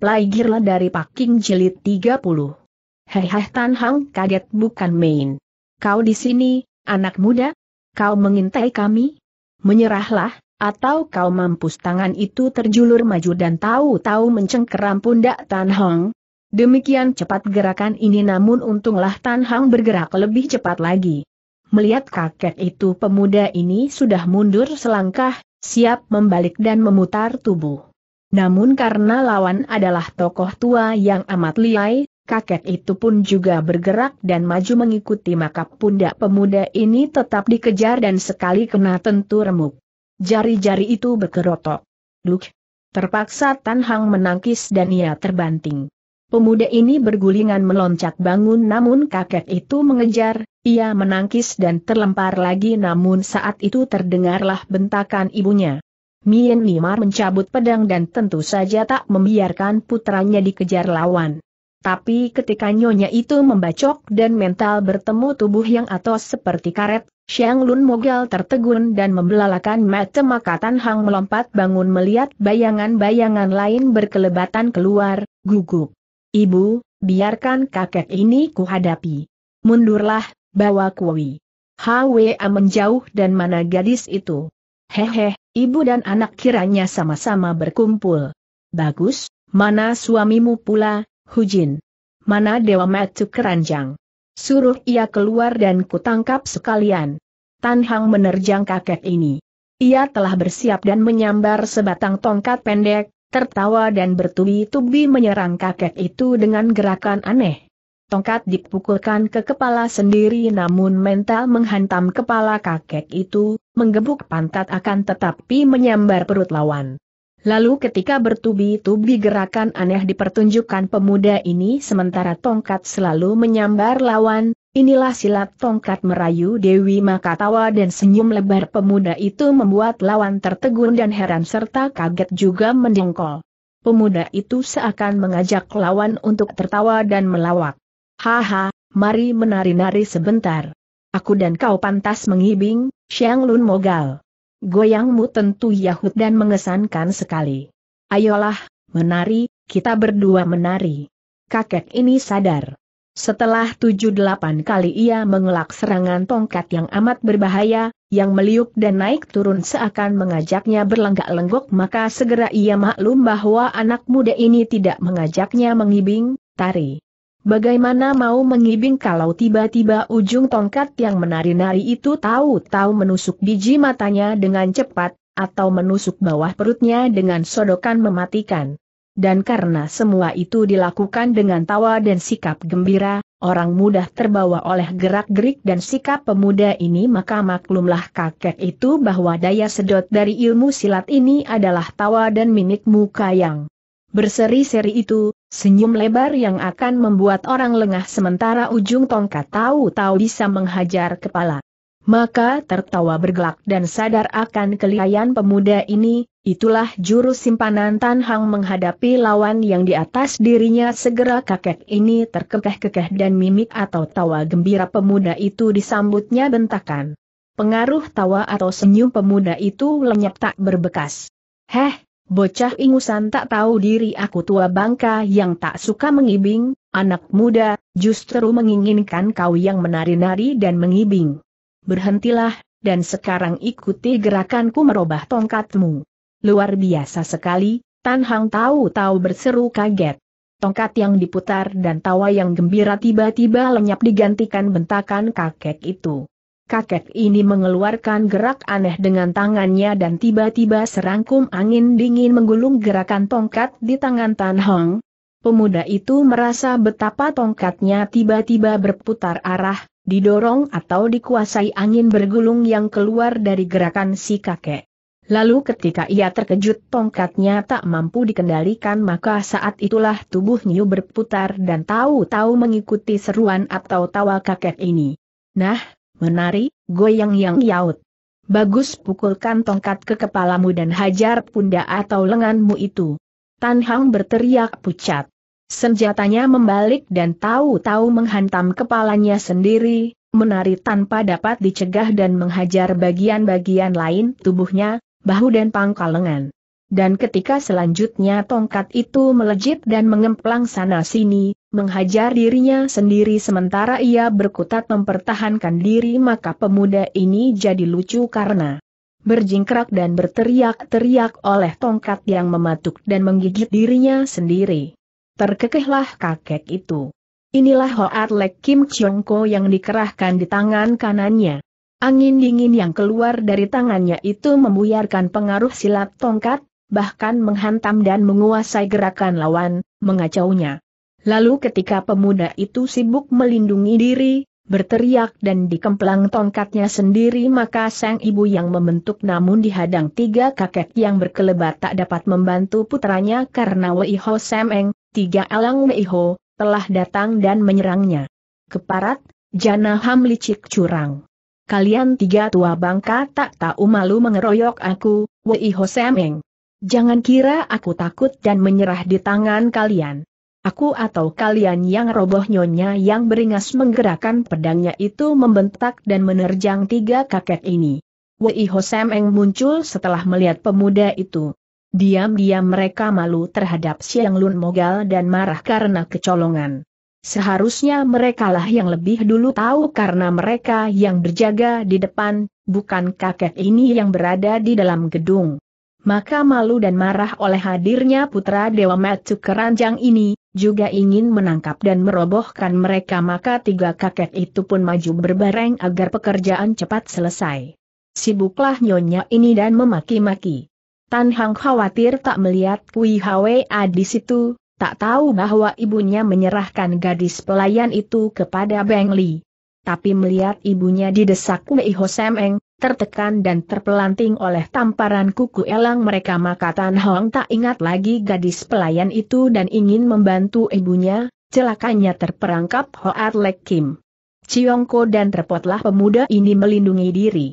Plai dari Paking Jilid 30. Heiheh Tan Hang kaget bukan main. Kau di sini, anak muda? Kau mengintai kami? Menyerahlah, atau kau mampus tangan itu terjulur maju dan tahu-tahu mencengkeram pundak Tan Hang? Demikian cepat gerakan ini namun untunglah Tan Hang bergerak lebih cepat lagi. Melihat kakek itu pemuda ini sudah mundur selangkah, siap membalik dan memutar tubuh. Namun karena lawan adalah tokoh tua yang amat liai, kakek itu pun juga bergerak dan maju mengikuti maka pundak pemuda ini tetap dikejar dan sekali kena tentu remuk. Jari-jari itu berkerotok. Duk. Terpaksa Tan Hang menangkis dan ia terbanting. Pemuda ini bergulingan meloncat bangun namun kakek itu mengejar, ia menangkis dan terlempar lagi namun saat itu terdengarlah bentakan ibunya. Mien Limar mencabut pedang dan tentu saja tak membiarkan putranya dikejar lawan. Tapi ketika nyonya itu membacok dan mental bertemu tubuh yang atos seperti karet, Xiang Lun Mogal tertegun dan membelalakan mata maka Hang melompat bangun melihat bayangan-bayangan lain berkelebatan keluar, gugup. Ibu, biarkan kakek ini kuhadapi. Mundurlah, bawa kuwi. Hwa menjauh dan mana gadis itu? Hehe, ibu dan anak kiranya sama-sama berkumpul. Bagus, mana suamimu pula, Hujin? Mana Dewa Matu Keranjang? Suruh ia keluar dan kutangkap sekalian. Tan Hang menerjang kakek ini. Ia telah bersiap dan menyambar sebatang tongkat pendek, tertawa dan bertubi-tubi menyerang kakek itu dengan gerakan aneh. Tongkat dipukulkan ke kepala sendiri namun mental menghantam kepala kakek itu, menggebuk pantat akan tetapi menyambar perut lawan. Lalu ketika bertubi-tubi gerakan aneh dipertunjukkan pemuda ini sementara tongkat selalu menyambar lawan, inilah silat tongkat merayu Dewi maka tawa dan senyum lebar pemuda itu membuat lawan tertegun dan heran serta kaget juga mendengkol. Pemuda itu seakan mengajak lawan untuk tertawa dan melawak. Haha, mari menari-nari sebentar. Aku dan kau pantas mengibing, Xiang Lun Mogal. Goyangmu tentu yahut dan mengesankan sekali. Ayolah, menari, kita berdua menari. Kakek ini sadar. Setelah tujuh delapan kali ia mengelak serangan tongkat yang amat berbahaya, yang meliuk dan naik turun seakan mengajaknya berlenggak-lenggok maka segera ia maklum bahwa anak muda ini tidak mengajaknya mengibing, tari. Bagaimana mau mengibing kalau tiba-tiba ujung tongkat yang menari-nari itu tahu-tahu menusuk biji matanya dengan cepat, atau menusuk bawah perutnya dengan sodokan mematikan. Dan karena semua itu dilakukan dengan tawa dan sikap gembira, orang mudah terbawa oleh gerak-gerik dan sikap pemuda ini maka maklumlah kakek itu bahwa daya sedot dari ilmu silat ini adalah tawa dan mimik muka yang Berseri-seri itu, senyum lebar yang akan membuat orang lengah sementara ujung tongkat tahu-tahu bisa menghajar kepala. Maka tertawa bergelak dan sadar akan kelihayan pemuda ini, itulah jurus simpanan Tan Hang menghadapi lawan yang di atas dirinya segera kakek ini terkekeh-kekeh dan mimik atau tawa gembira pemuda itu disambutnya bentakan. Pengaruh tawa atau senyum pemuda itu lenyap tak berbekas. Heh, Bocah ingusan tak tahu diri aku tua bangka yang tak suka mengibing, anak muda, justru menginginkan kau yang menari-nari dan mengibing. Berhentilah, dan sekarang ikuti gerakanku merubah tongkatmu. Luar biasa sekali, Tan Hang tahu-tahu berseru kaget. Tongkat yang diputar dan tawa yang gembira tiba-tiba lenyap digantikan bentakan kakek itu kakek ini mengeluarkan gerak aneh dengan tangannya dan tiba-tiba serangkum angin dingin menggulung gerakan tongkat di tangan Tan Hong. Pemuda itu merasa betapa tongkatnya tiba-tiba berputar arah, didorong atau dikuasai angin bergulung yang keluar dari gerakan si kakek. Lalu ketika ia terkejut tongkatnya tak mampu dikendalikan maka saat itulah tubuh Nyu berputar dan tahu-tahu mengikuti seruan atau tawa kakek ini. Nah, Menari, goyang yang yaut. Bagus pukulkan tongkat ke kepalamu dan hajar pundak atau lenganmu itu. Tan Hang berteriak pucat. Senjatanya membalik dan tahu-tahu menghantam kepalanya sendiri, menari tanpa dapat dicegah dan menghajar bagian-bagian lain tubuhnya, bahu dan pangkal lengan. Dan ketika selanjutnya tongkat itu melejit dan mengemplang sana-sini, menghajar dirinya sendiri sementara ia berkutat mempertahankan diri maka pemuda ini jadi lucu karena berjingkrak dan berteriak-teriak oleh tongkat yang mematuk dan menggigit dirinya sendiri. Terkekehlah kakek itu. Inilah Hoat Lek Kim Chiong Ko yang dikerahkan di tangan kanannya. Angin dingin yang keluar dari tangannya itu membuyarkan pengaruh silat tongkat, bahkan menghantam dan menguasai gerakan lawan, mengacaunya. Lalu ketika pemuda itu sibuk melindungi diri, berteriak dan dikemplang tongkatnya sendiri maka sang ibu yang membentuk namun dihadang tiga kakek yang berkelebat tak dapat membantu putranya karena Weiho Semeng, tiga elang Weiho, telah datang dan menyerangnya. Keparat, jana ham licik curang. Kalian tiga tua bangka tak tahu malu mengeroyok aku, Weiho Semeng. Jangan kira aku takut dan menyerah di tangan kalian. Aku atau kalian yang roboh nyonya yang beringas menggerakkan pedangnya itu membentak dan menerjang tiga kakek ini. Wei Ho Eng muncul setelah melihat pemuda itu. Diam-diam mereka malu terhadap Siang Lun Mogal dan marah karena kecolongan. Seharusnya merekalah yang lebih dulu tahu karena mereka yang berjaga di depan, bukan kakek ini yang berada di dalam gedung maka malu dan marah oleh hadirnya putra Dewa Matsu keranjang ini, juga ingin menangkap dan merobohkan mereka maka tiga kakek itu pun maju berbareng agar pekerjaan cepat selesai. Sibuklah nyonya ini dan memaki-maki. Tan Hang khawatir tak melihat Kui Hwa di situ, tak tahu bahwa ibunya menyerahkan gadis pelayan itu kepada Beng Li. Tapi melihat ibunya didesak Wei Ho Semeng, tertekan dan terpelanting oleh tamparan kuku elang mereka maka Tan Hong tak ingat lagi gadis pelayan itu dan ingin membantu ibunya, celakanya terperangkap Hoat Lek Kim. Ciongko dan terpotlah pemuda ini melindungi diri.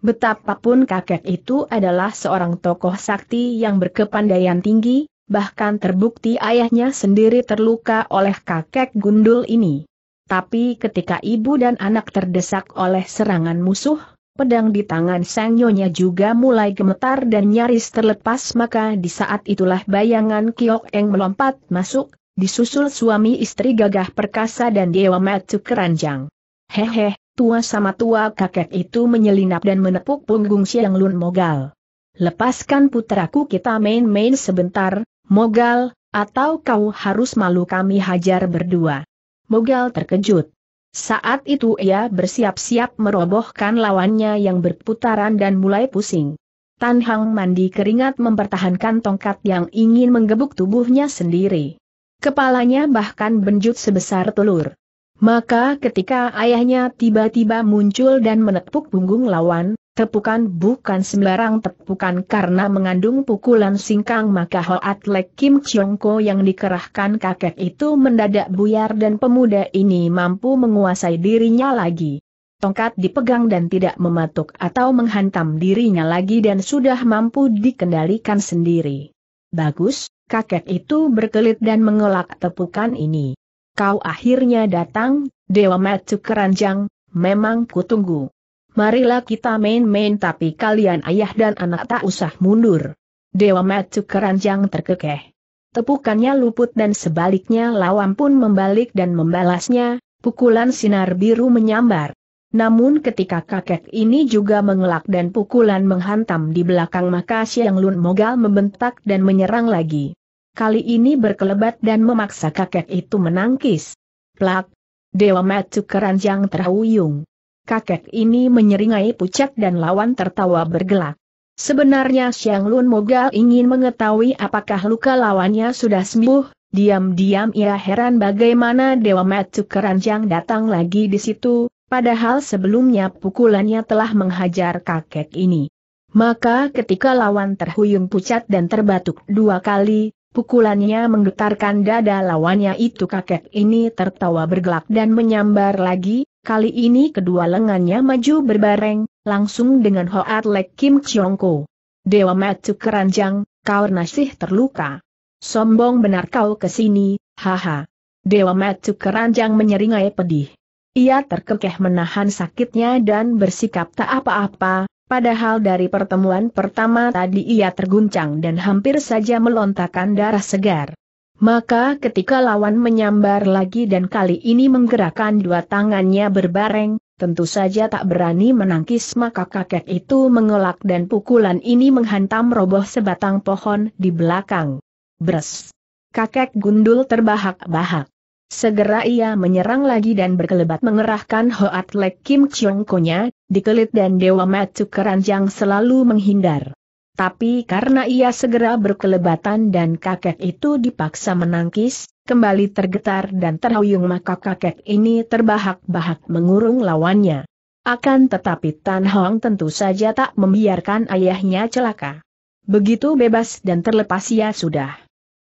Betapapun kakek itu adalah seorang tokoh sakti yang berkepandaian tinggi, bahkan terbukti ayahnya sendiri terluka oleh kakek gundul ini. Tapi ketika ibu dan anak terdesak oleh serangan musuh, Pedang di tangan Sang Nyonya juga mulai gemetar dan nyaris terlepas maka di saat itulah bayangan Kiok Eng melompat masuk, disusul suami istri gagah perkasa dan Dewa Matu Keranjang. Hehe, tua sama tua kakek itu menyelinap dan menepuk punggung Siang Lun Mogal. Lepaskan putraku kita main-main sebentar, Mogal, atau kau harus malu kami hajar berdua. Mogal terkejut. Saat itu ia bersiap-siap merobohkan lawannya yang berputaran dan mulai pusing. Tan Hang mandi keringat mempertahankan tongkat yang ingin menggebuk tubuhnya sendiri. Kepalanya bahkan benjut sebesar telur. Maka ketika ayahnya tiba-tiba muncul dan menepuk punggung lawan, Tepukan bukan sembarang tepukan karena mengandung pukulan singkang maka Hoat Lek Kim Chiong Ko yang dikerahkan kakek itu mendadak buyar dan pemuda ini mampu menguasai dirinya lagi. Tongkat dipegang dan tidak mematuk atau menghantam dirinya lagi dan sudah mampu dikendalikan sendiri. Bagus, kakek itu berkelit dan mengelak tepukan ini. Kau akhirnya datang, Dewa Matsu Keranjang, memang kutunggu marilah kita main-main tapi kalian ayah dan anak tak usah mundur. Dewa Matsu keranjang terkekeh. Tepukannya luput dan sebaliknya lawan pun membalik dan membalasnya, pukulan sinar biru menyambar. Namun ketika kakek ini juga mengelak dan pukulan menghantam di belakang maka Siang Lun Mogal membentak dan menyerang lagi. Kali ini berkelebat dan memaksa kakek itu menangkis. Plak! Dewa Matsu keranjang terhuyung kakek ini menyeringai pucat dan lawan tertawa bergelak. Sebenarnya Xiang Lun Moga ingin mengetahui apakah luka lawannya sudah sembuh, diam-diam ia heran bagaimana Dewa Matsu Keranjang datang lagi di situ, padahal sebelumnya pukulannya telah menghajar kakek ini. Maka ketika lawan terhuyung pucat dan terbatuk dua kali, pukulannya menggetarkan dada lawannya itu kakek ini tertawa bergelak dan menyambar lagi, Kali ini kedua lengannya maju berbareng, langsung dengan Hoat Lek Kim Chiong Ko. Dewa Matu Keranjang, kau nasih terluka. Sombong benar kau kesini, haha. Dewa Matu Keranjang menyeringai pedih. Ia terkekeh menahan sakitnya dan bersikap tak apa-apa, padahal dari pertemuan pertama tadi ia terguncang dan hampir saja melontarkan darah segar. Maka ketika lawan menyambar lagi dan kali ini menggerakkan dua tangannya berbareng, tentu saja tak berani menangkis maka kakek itu mengelak dan pukulan ini menghantam roboh sebatang pohon di belakang. Bres! Kakek gundul terbahak-bahak. Segera ia menyerang lagi dan berkelebat mengerahkan Hoat Lek Kim Chiong Konya, dikelit dan Dewa Matsu Keranjang selalu menghindar. Tapi karena ia segera berkelebatan dan kakek itu dipaksa menangkis, kembali tergetar dan terhuyung maka kakek ini terbahak-bahak mengurung lawannya. Akan tetapi Tan Hong tentu saja tak membiarkan ayahnya celaka. Begitu bebas dan terlepas ia sudah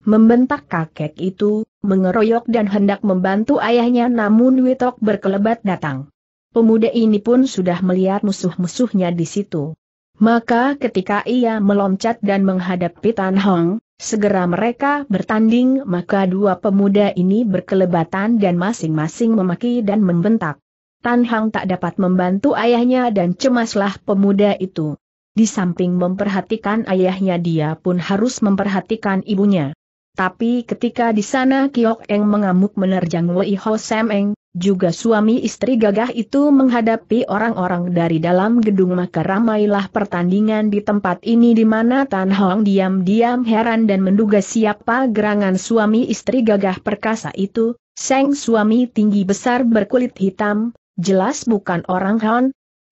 membentak kakek itu, mengeroyok dan hendak membantu ayahnya namun Witok berkelebat datang. Pemuda ini pun sudah melihat musuh-musuhnya di situ. Maka ketika ia meloncat dan menghadapi Tan Hong, segera mereka bertanding maka dua pemuda ini berkelebatan dan masing-masing memaki dan membentak. Tan Hong tak dapat membantu ayahnya dan cemaslah pemuda itu. Di samping memperhatikan ayahnya dia pun harus memperhatikan ibunya. Tapi ketika di sana Kiok Eng mengamuk menerjang Wei Ho Sam Eng, juga suami istri gagah itu menghadapi orang-orang dari dalam gedung maka ramailah pertandingan di tempat ini di mana Tan Hong diam-diam heran dan menduga siapa gerangan suami istri gagah perkasa itu, Seng suami tinggi besar berkulit hitam, jelas bukan orang Han.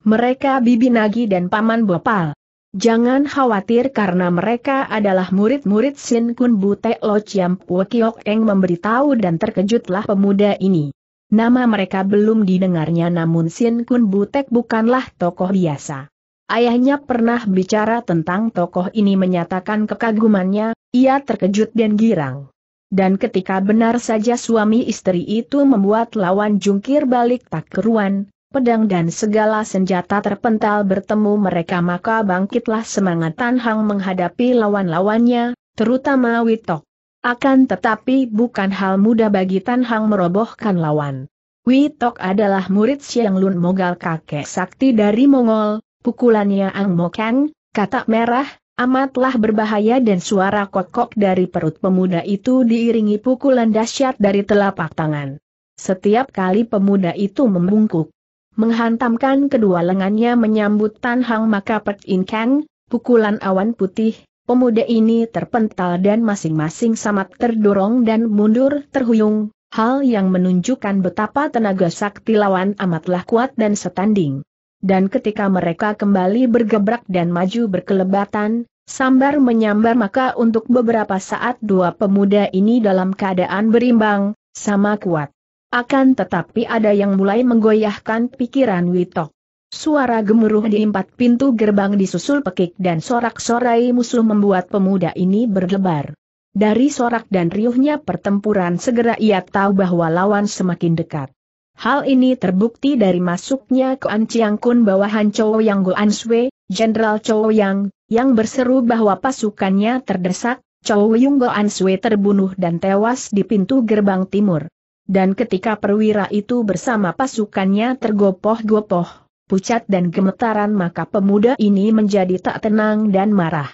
Mereka Bibi Nagi dan Paman Bopal. Jangan khawatir karena mereka adalah murid-murid Sin Kun Bute Lo Chiam Pue Kiok Eng memberitahu dan terkejutlah pemuda ini. Nama mereka belum didengarnya namun Sin Kun Butek bukanlah tokoh biasa. Ayahnya pernah bicara tentang tokoh ini menyatakan kekagumannya, ia terkejut dan girang. Dan ketika benar saja suami istri itu membuat lawan jungkir balik tak keruan, pedang dan segala senjata terpental bertemu mereka maka bangkitlah semangat Tan Hang menghadapi lawan-lawannya, terutama Witok. Akan tetapi bukan hal mudah bagi Tan Hang merobohkan lawan. Wi adalah murid Siang Lun Mogal kakek sakti dari Mongol, pukulannya Ang Mokang, kata merah, amatlah berbahaya dan suara kokok dari perut pemuda itu diiringi pukulan dahsyat dari telapak tangan. Setiap kali pemuda itu membungkuk, menghantamkan kedua lengannya menyambut Tan Hang maka Pek In Kang, pukulan awan putih, Pemuda ini terpental dan masing-masing samat terdorong dan mundur terhuyung, hal yang menunjukkan betapa tenaga sakti lawan amatlah kuat dan setanding. Dan ketika mereka kembali bergebrak dan maju berkelebatan, sambar menyambar maka untuk beberapa saat dua pemuda ini dalam keadaan berimbang, sama kuat. Akan tetapi ada yang mulai menggoyahkan pikiran Witok. Suara gemuruh di empat pintu gerbang disusul pekik dan sorak-sorai musuh membuat pemuda ini berdebar. Dari sorak dan riuhnya pertempuran segera ia tahu bahwa lawan semakin dekat. Hal ini terbukti dari masuknya ke Anciangkun bawahan Chow Yang Goan Sui, Jenderal Chow Yang, yang berseru bahwa pasukannya terdesak, Chow Yung Goan Sui terbunuh dan tewas di pintu gerbang timur. Dan ketika perwira itu bersama pasukannya tergopoh-gopoh, pucat dan gemetaran maka pemuda ini menjadi tak tenang dan marah.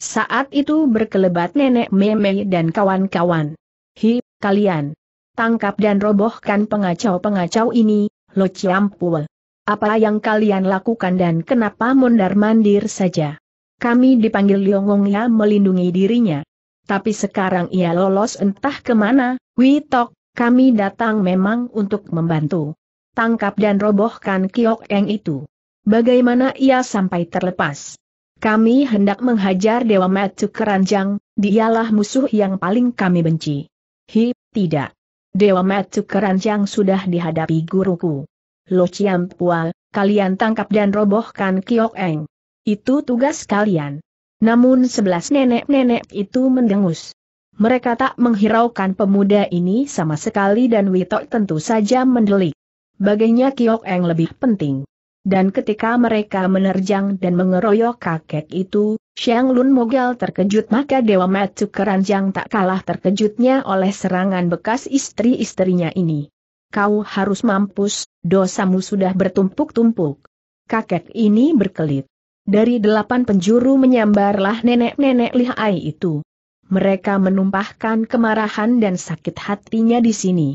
Saat itu berkelebat nenek meme dan kawan-kawan. Hi, kalian! Tangkap dan robohkan pengacau-pengacau ini, lo ciampul. Apa yang kalian lakukan dan kenapa mondar-mandir saja? Kami dipanggil Liongongnya melindungi dirinya. Tapi sekarang ia lolos entah kemana, Witok, kami datang memang untuk membantu tangkap dan robohkan Kiok Eng itu. Bagaimana ia sampai terlepas? Kami hendak menghajar Dewa Matu Keranjang, dialah musuh yang paling kami benci. Hi, tidak. Dewa Matu Keranjang sudah dihadapi guruku. Lo Chiam Pual, kalian tangkap dan robohkan Kiok Eng. Itu tugas kalian. Namun sebelas nenek-nenek itu mendengus. Mereka tak menghiraukan pemuda ini sama sekali dan Witok tentu saja mendelik baginya Kiok Eng lebih penting. Dan ketika mereka menerjang dan mengeroyok kakek itu, Xiang Lun Mogal terkejut maka Dewa Matsu Keranjang tak kalah terkejutnya oleh serangan bekas istri-istrinya ini. Kau harus mampus, dosamu sudah bertumpuk-tumpuk. Kakek ini berkelit. Dari delapan penjuru menyambarlah nenek-nenek lihai itu. Mereka menumpahkan kemarahan dan sakit hatinya di sini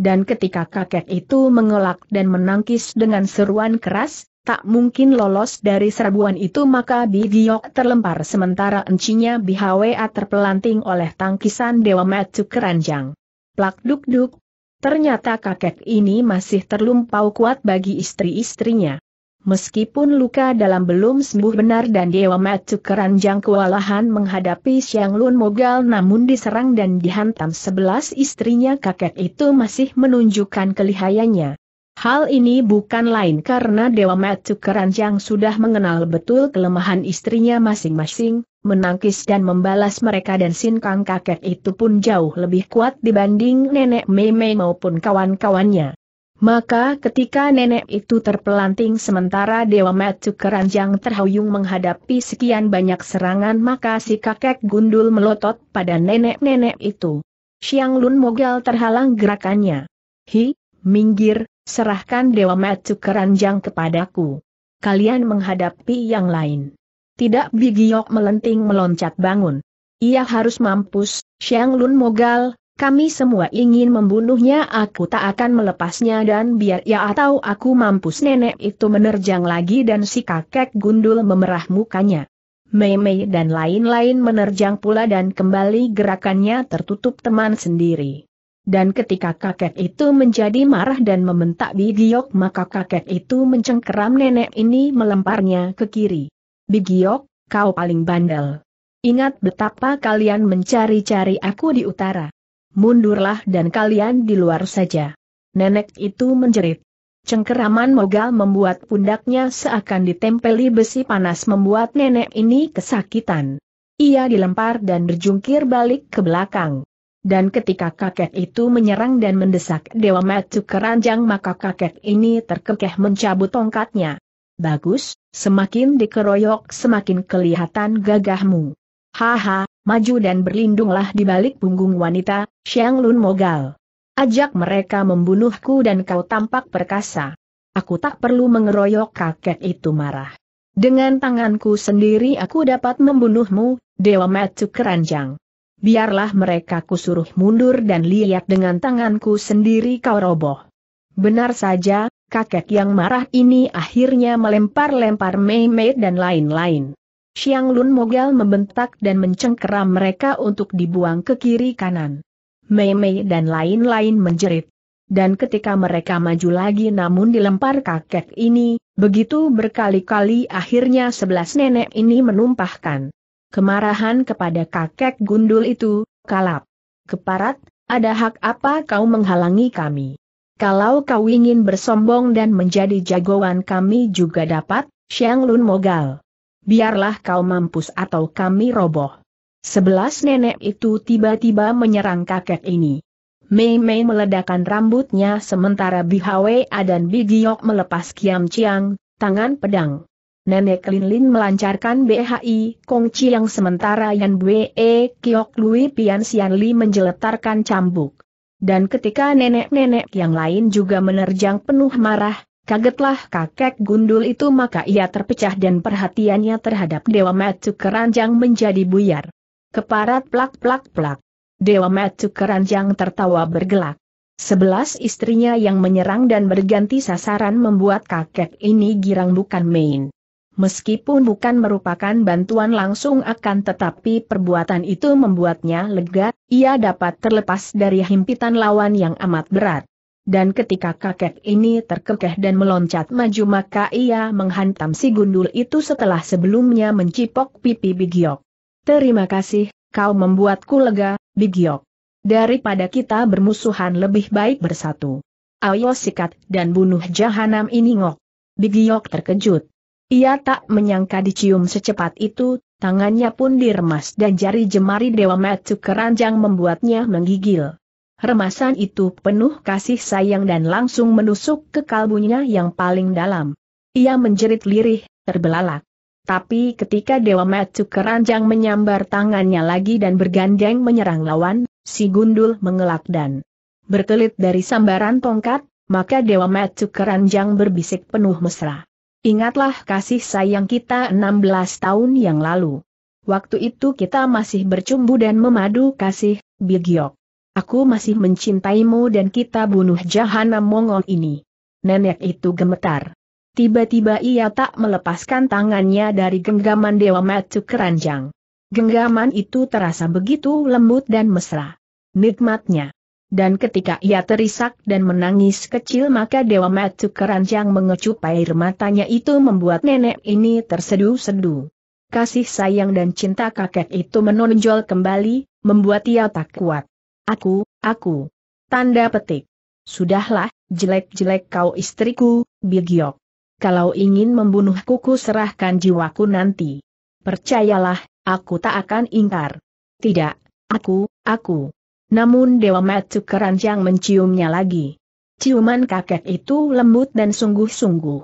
dan ketika kakek itu mengelak dan menangkis dengan seruan keras, tak mungkin lolos dari serbuan itu maka Bidiok terlempar sementara encinya Bihwa terpelanting oleh tangkisan Dewa Matsu Keranjang. Plak duk duk. Ternyata kakek ini masih terlumpau kuat bagi istri-istrinya. Meskipun luka dalam belum sembuh benar dan Dewa Matu Keranjang kewalahan menghadapi Siang Lun Mogal namun diserang dan dihantam sebelas istrinya kakek itu masih menunjukkan kelihayannya. Hal ini bukan lain karena Dewa Matu Keranjang sudah mengenal betul kelemahan istrinya masing-masing, menangkis dan membalas mereka dan Sin Kang kakek itu pun jauh lebih kuat dibanding nenek Meme maupun kawan-kawannya. Maka ketika nenek itu terpelanting sementara Dewa Metu keranjang terhuyung menghadapi sekian banyak serangan maka si kakek gundul melotot pada nenek-nenek itu. Siang Lun Mogal terhalang gerakannya. Hi, minggir, serahkan Dewa Metu keranjang kepadaku. Kalian menghadapi yang lain. Tidak Bigiok melenting meloncat bangun. Ia harus mampus, Siang Lun Mogal, kami semua ingin membunuhnya aku tak akan melepasnya dan biar ia atau aku mampus nenek itu menerjang lagi dan si kakek gundul memerah mukanya. Mei-mei dan lain-lain menerjang pula dan kembali gerakannya tertutup teman sendiri. Dan ketika kakek itu menjadi marah dan membentak Bigiok maka kakek itu mencengkeram nenek ini melemparnya ke kiri. Bigiok, kau paling bandel. Ingat betapa kalian mencari-cari aku di utara mundurlah dan kalian di luar saja. Nenek itu menjerit. Cengkeraman Mogal membuat pundaknya seakan ditempeli besi panas membuat nenek ini kesakitan. Ia dilempar dan berjungkir balik ke belakang. Dan ketika kakek itu menyerang dan mendesak Dewa matu keranjang maka kakek ini terkekeh mencabut tongkatnya. Bagus, semakin dikeroyok semakin kelihatan gagahmu. Haha, maju dan berlindunglah di balik punggung wanita, Xiang Lun Mogal. Ajak mereka membunuhku dan kau tampak perkasa. Aku tak perlu mengeroyok kakek itu marah. Dengan tanganku sendiri aku dapat membunuhmu, Dewa Metu Keranjang. Biarlah mereka kusuruh mundur dan lihat dengan tanganku sendiri kau roboh. Benar saja, kakek yang marah ini akhirnya melempar-lempar Mei Mei dan lain-lain. Xiang Lun Mogal membentak dan mencengkeram mereka untuk dibuang ke kiri kanan. Mei Mei dan lain-lain menjerit. Dan ketika mereka maju lagi namun dilempar kakek ini, begitu berkali-kali akhirnya sebelas nenek ini menumpahkan kemarahan kepada kakek gundul itu, kalap. Keparat, ada hak apa kau menghalangi kami? Kalau kau ingin bersombong dan menjadi jagoan kami juga dapat, Xiang Lun Mogal biarlah kau mampus atau kami roboh. Sebelas nenek itu tiba-tiba menyerang kakek ini. Mei Mei meledakkan rambutnya sementara Bi A dan Bigiok melepas Kiam Chiang, tangan pedang. Nenek Lin Lin melancarkan BHI Kong Chiang sementara Yan Bue e, Kiok Lui Pian Sian Li menjeletarkan cambuk. Dan ketika nenek-nenek yang lain juga menerjang penuh marah, Kagetlah kakek gundul itu maka ia terpecah dan perhatiannya terhadap Dewa Metu Keranjang menjadi buyar. Keparat plak-plak-plak. Dewa Metu Keranjang tertawa bergelak. Sebelas istrinya yang menyerang dan berganti sasaran membuat kakek ini girang bukan main. Meskipun bukan merupakan bantuan langsung akan tetapi perbuatan itu membuatnya lega, ia dapat terlepas dari himpitan lawan yang amat berat dan ketika kakek ini terkekeh dan meloncat maju maka ia menghantam si gundul itu setelah sebelumnya mencipok pipi Bigiok. Terima kasih, kau membuatku lega, Bigiok. Daripada kita bermusuhan lebih baik bersatu. Ayo sikat dan bunuh jahanam ini ngok. Bigiok terkejut. Ia tak menyangka dicium secepat itu, tangannya pun diremas dan jari jemari Dewa Metsu keranjang membuatnya menggigil. Remasan itu penuh kasih sayang dan langsung menusuk ke kalbunya yang paling dalam. Ia menjerit lirih, terbelalak. Tapi ketika Dewa Matsu keranjang menyambar tangannya lagi dan bergandeng menyerang lawan, si gundul mengelak dan berkelit dari sambaran tongkat, maka Dewa Matsu keranjang berbisik penuh mesra. Ingatlah kasih sayang kita 16 tahun yang lalu. Waktu itu kita masih bercumbu dan memadu kasih, Bigyok. Aku masih mencintaimu dan kita bunuh jahanam mongol ini. Nenek itu gemetar. Tiba-tiba ia tak melepaskan tangannya dari genggaman Dewa matu Keranjang. Genggaman itu terasa begitu lembut dan mesra. Nikmatnya. Dan ketika ia terisak dan menangis kecil maka Dewa matu Keranjang mengecup air matanya itu membuat nenek ini terseduh-seduh. Kasih sayang dan cinta kakek itu menonjol kembali, membuat ia tak kuat. Aku, aku. Tanda petik. Sudahlah, jelek-jelek kau istriku, Bigiok. Kalau ingin membunuhku ku serahkan jiwaku nanti. Percayalah, aku tak akan ingkar. Tidak, aku, aku. Namun Dewa Matsu keranjang menciumnya lagi. Ciuman kakek itu lembut dan sungguh-sungguh.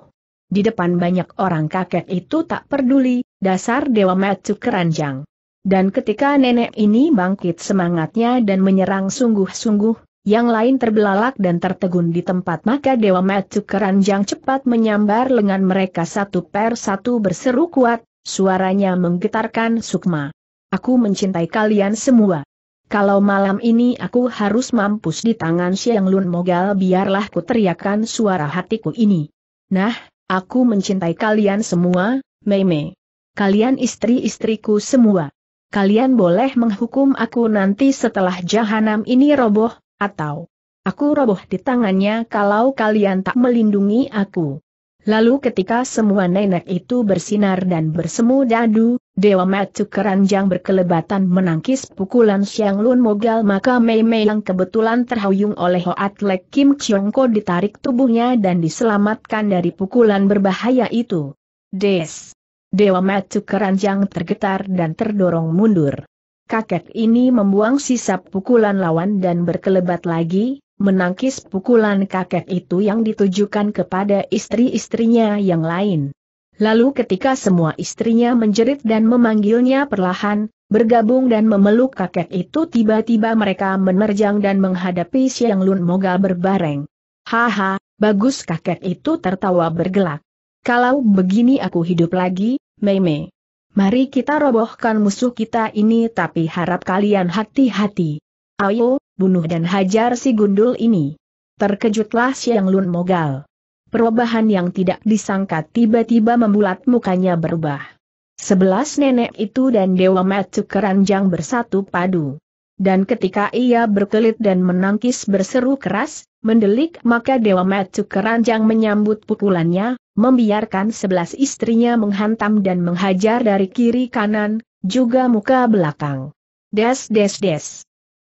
Di depan banyak orang kakek itu tak peduli, dasar Dewa Matsu keranjang. Dan ketika nenek ini bangkit semangatnya dan menyerang sungguh-sungguh, yang lain terbelalak dan tertegun di tempat maka Dewa Metu Keranjang cepat menyambar lengan mereka satu per satu berseru kuat, suaranya menggetarkan sukma. Aku mencintai kalian semua. Kalau malam ini aku harus mampus di tangan Siang Lun Mogal biarlah ku teriakan suara hatiku ini. Nah, aku mencintai kalian semua, Mei Kalian istri-istriku semua kalian boleh menghukum aku nanti setelah jahanam ini roboh, atau aku roboh di tangannya kalau kalian tak melindungi aku. Lalu ketika semua nenek itu bersinar dan bersemu dadu, Dewa Matu Keranjang berkelebatan menangkis pukulan Siang Lun Mogal maka Mei Mei yang kebetulan terhuyung oleh Hoat Lek Kim Chiong Ko ditarik tubuhnya dan diselamatkan dari pukulan berbahaya itu. Des! Dewa Matu Keranjang tergetar dan terdorong mundur. Kakek ini membuang sisa pukulan lawan dan berkelebat lagi, menangkis pukulan kakek itu yang ditujukan kepada istri-istrinya yang lain. Lalu ketika semua istrinya menjerit dan memanggilnya perlahan, bergabung dan memeluk kakek itu tiba-tiba mereka menerjang dan menghadapi Siang Lun Moga berbareng. Haha, bagus kakek itu tertawa bergelak. Kalau begini aku hidup lagi, Meme. Mari kita robohkan musuh kita ini tapi harap kalian hati-hati. Ayo, bunuh dan hajar si gundul ini. Terkejutlah Siang Lun Mogal. Perubahan yang tidak disangka tiba-tiba membulat mukanya berubah. Sebelas nenek itu dan Dewa Mat Keranjang bersatu padu. Dan ketika ia berkelit dan menangkis berseru keras, mendelik maka Dewa Metu keranjang menyambut pukulannya, membiarkan sebelas istrinya menghantam dan menghajar dari kiri kanan, juga muka belakang. Des des des.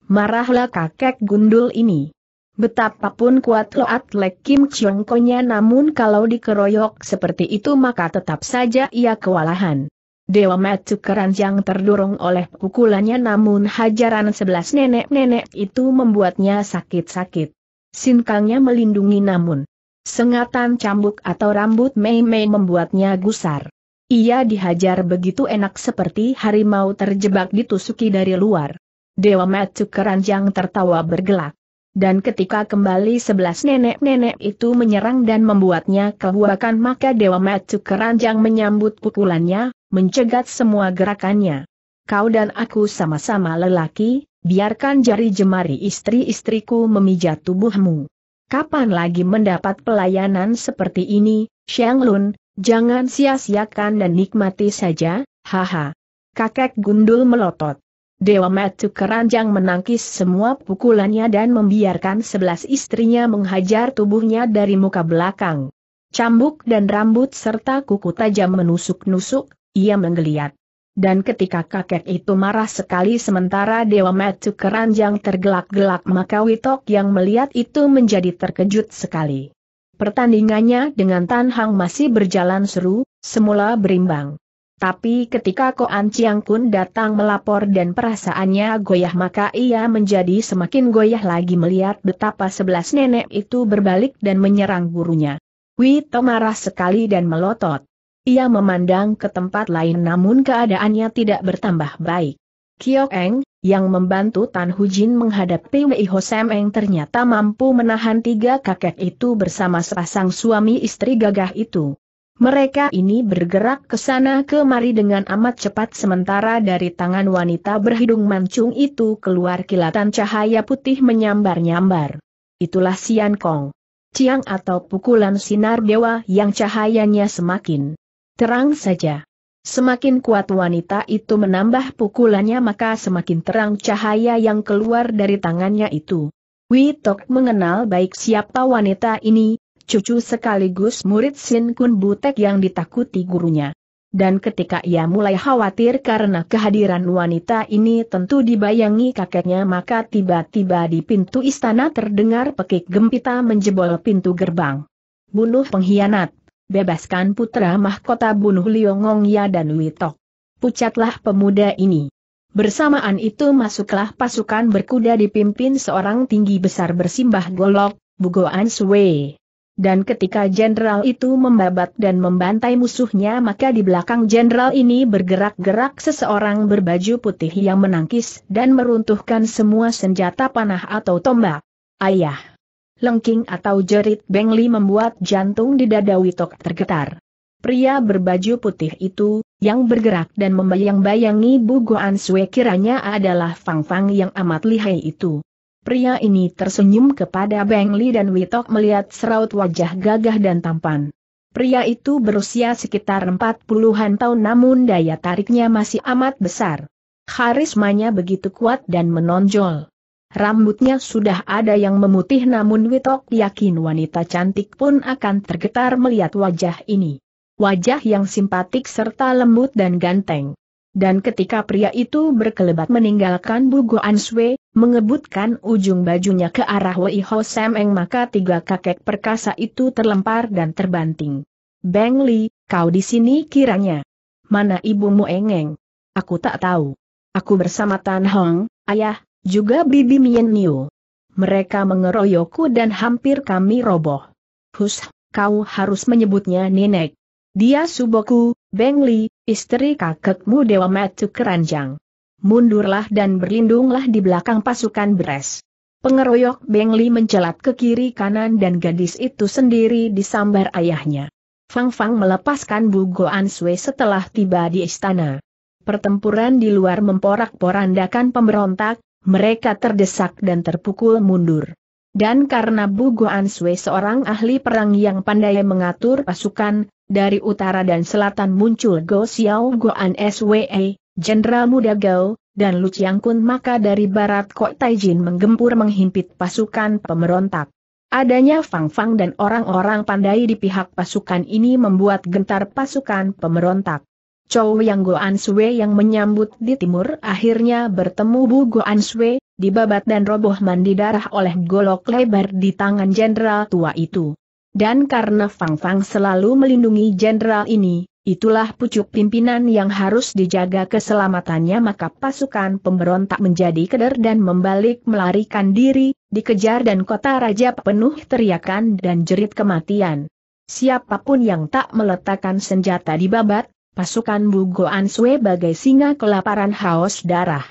Marahlah kakek gundul ini. Betapapun kuat lo atlet Kim Chiong Konya namun kalau dikeroyok seperti itu maka tetap saja ia kewalahan. Dewa Matsu keranjang terdorong oleh pukulannya namun hajaran sebelas nenek-nenek itu membuatnya sakit-sakit. Sinkangnya melindungi namun. Sengatan cambuk atau rambut Mei-Mei membuatnya gusar. Ia dihajar begitu enak seperti harimau terjebak ditusuki dari luar. Dewa Matsu keranjang tertawa bergelak. Dan ketika kembali sebelas nenek-nenek itu menyerang dan membuatnya kebuakan maka Dewa Matsu keranjang menyambut pukulannya, mencegat semua gerakannya. Kau dan aku sama-sama lelaki, biarkan jari jemari istri-istriku memijat tubuhmu. Kapan lagi mendapat pelayanan seperti ini, Xiang Lun, jangan sia-siakan dan nikmati saja, haha. Kakek gundul melotot. Dewa Metu Keranjang menangkis semua pukulannya dan membiarkan sebelas istrinya menghajar tubuhnya dari muka belakang. Cambuk dan rambut serta kuku tajam menusuk-nusuk, ia menggeliat. Dan ketika kakek itu marah sekali sementara Dewa Metu keranjang tergelak-gelak maka Witok yang melihat itu menjadi terkejut sekali. Pertandingannya dengan Tan Hang masih berjalan seru, semula berimbang. Tapi ketika Koan Chiang Kun datang melapor dan perasaannya goyah maka ia menjadi semakin goyah lagi melihat betapa sebelas nenek itu berbalik dan menyerang gurunya. Wito marah sekali dan melotot. Ia memandang ke tempat lain namun keadaannya tidak bertambah baik. Kiok Eng, yang membantu Tan Hu Jin menghadapi Wei Ho Sam Eng ternyata mampu menahan tiga kakek itu bersama sepasang suami istri gagah itu. Mereka ini bergerak ke sana kemari dengan amat cepat sementara dari tangan wanita berhidung mancung itu keluar kilatan cahaya putih menyambar-nyambar. Itulah Sian Kong. Ciang atau pukulan sinar dewa yang cahayanya semakin Terang saja. Semakin kuat wanita itu menambah pukulannya maka semakin terang cahaya yang keluar dari tangannya itu. Witok mengenal baik siapa wanita ini, cucu sekaligus murid Sin Kun Butek yang ditakuti gurunya. Dan ketika ia mulai khawatir karena kehadiran wanita ini tentu dibayangi kakeknya maka tiba-tiba di pintu istana terdengar pekik gempita menjebol pintu gerbang. Bunuh pengkhianat. Bebaskan putra mahkota bunuh Liongong Ya dan Witok. Pucatlah pemuda ini. Bersamaan itu masuklah pasukan berkuda dipimpin seorang tinggi besar bersimbah golok, Bugoan Sue. Dan ketika jenderal itu membabat dan membantai musuhnya maka di belakang jenderal ini bergerak-gerak seseorang berbaju putih yang menangkis dan meruntuhkan semua senjata panah atau tombak. Ayah! lengking atau jerit Bengli membuat jantung di dada Witok tergetar. Pria berbaju putih itu, yang bergerak dan membayang-bayangi Bu Goan Sue kiranya adalah Fang Fang yang amat lihai itu. Pria ini tersenyum kepada Bengli dan Witok melihat seraut wajah gagah dan tampan. Pria itu berusia sekitar 40-an tahun namun daya tariknya masih amat besar. Karismanya begitu kuat dan menonjol. Rambutnya sudah ada yang memutih namun Witok yakin wanita cantik pun akan tergetar melihat wajah ini. Wajah yang simpatik serta lembut dan ganteng. Dan ketika pria itu berkelebat meninggalkan Bugo Answe, mengebutkan ujung bajunya ke arah Wei Ho Semeng maka tiga kakek perkasa itu terlempar dan terbanting. Bang Li, kau di sini kiranya. Mana ibumu engeng? Aku tak tahu. Aku bersama Tan Hong, ayah, juga Bibi Mien Niu. Mereka mengeroyokku dan hampir kami roboh. Hus, kau harus menyebutnya nenek. Dia suboku, Beng Li, istri kakekmu Dewa Matu Keranjang. Mundurlah dan berlindunglah di belakang pasukan beres. Pengeroyok Beng Li mencelat ke kiri kanan dan gadis itu sendiri disambar ayahnya. Fang Fang melepaskan Bu Goan Sui setelah tiba di istana. Pertempuran di luar memporak-porandakan pemberontak, mereka terdesak dan terpukul mundur. Dan karena Guan Sui seorang ahli perang yang pandai mengatur pasukan, dari utara dan selatan muncul Go Xiao Goan Sui, Jenderal Muda Gao, dan Lu Chiang Kun maka dari barat Kok Taijin menggempur menghimpit pasukan pemberontak. Adanya Fang Fang dan orang-orang pandai di pihak pasukan ini membuat gentar pasukan pemberontak. Chow Yang Goan Sue yang menyambut di timur akhirnya bertemu Bu Goan Sue, dibabat dan roboh mandi darah oleh golok lebar di tangan jenderal tua itu. Dan karena Fang Fang selalu melindungi jenderal ini, itulah pucuk pimpinan yang harus dijaga keselamatannya maka pasukan pemberontak menjadi keder dan membalik melarikan diri, dikejar dan kota raja penuh teriakan dan jerit kematian. Siapapun yang tak meletakkan senjata di babat, pasukan Bugoan Sue bagai singa kelaparan haus darah.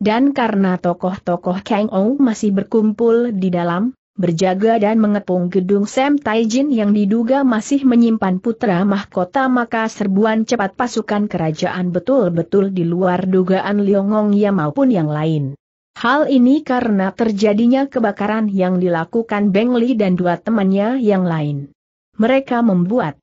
Dan karena tokoh-tokoh Kang Ou masih berkumpul di dalam, berjaga dan mengepung gedung Sam Taijin yang diduga masih menyimpan putra mahkota maka serbuan cepat pasukan kerajaan betul-betul di luar dugaan Liongong Ya maupun yang lain. Hal ini karena terjadinya kebakaran yang dilakukan Beng Li dan dua temannya yang lain. Mereka membuat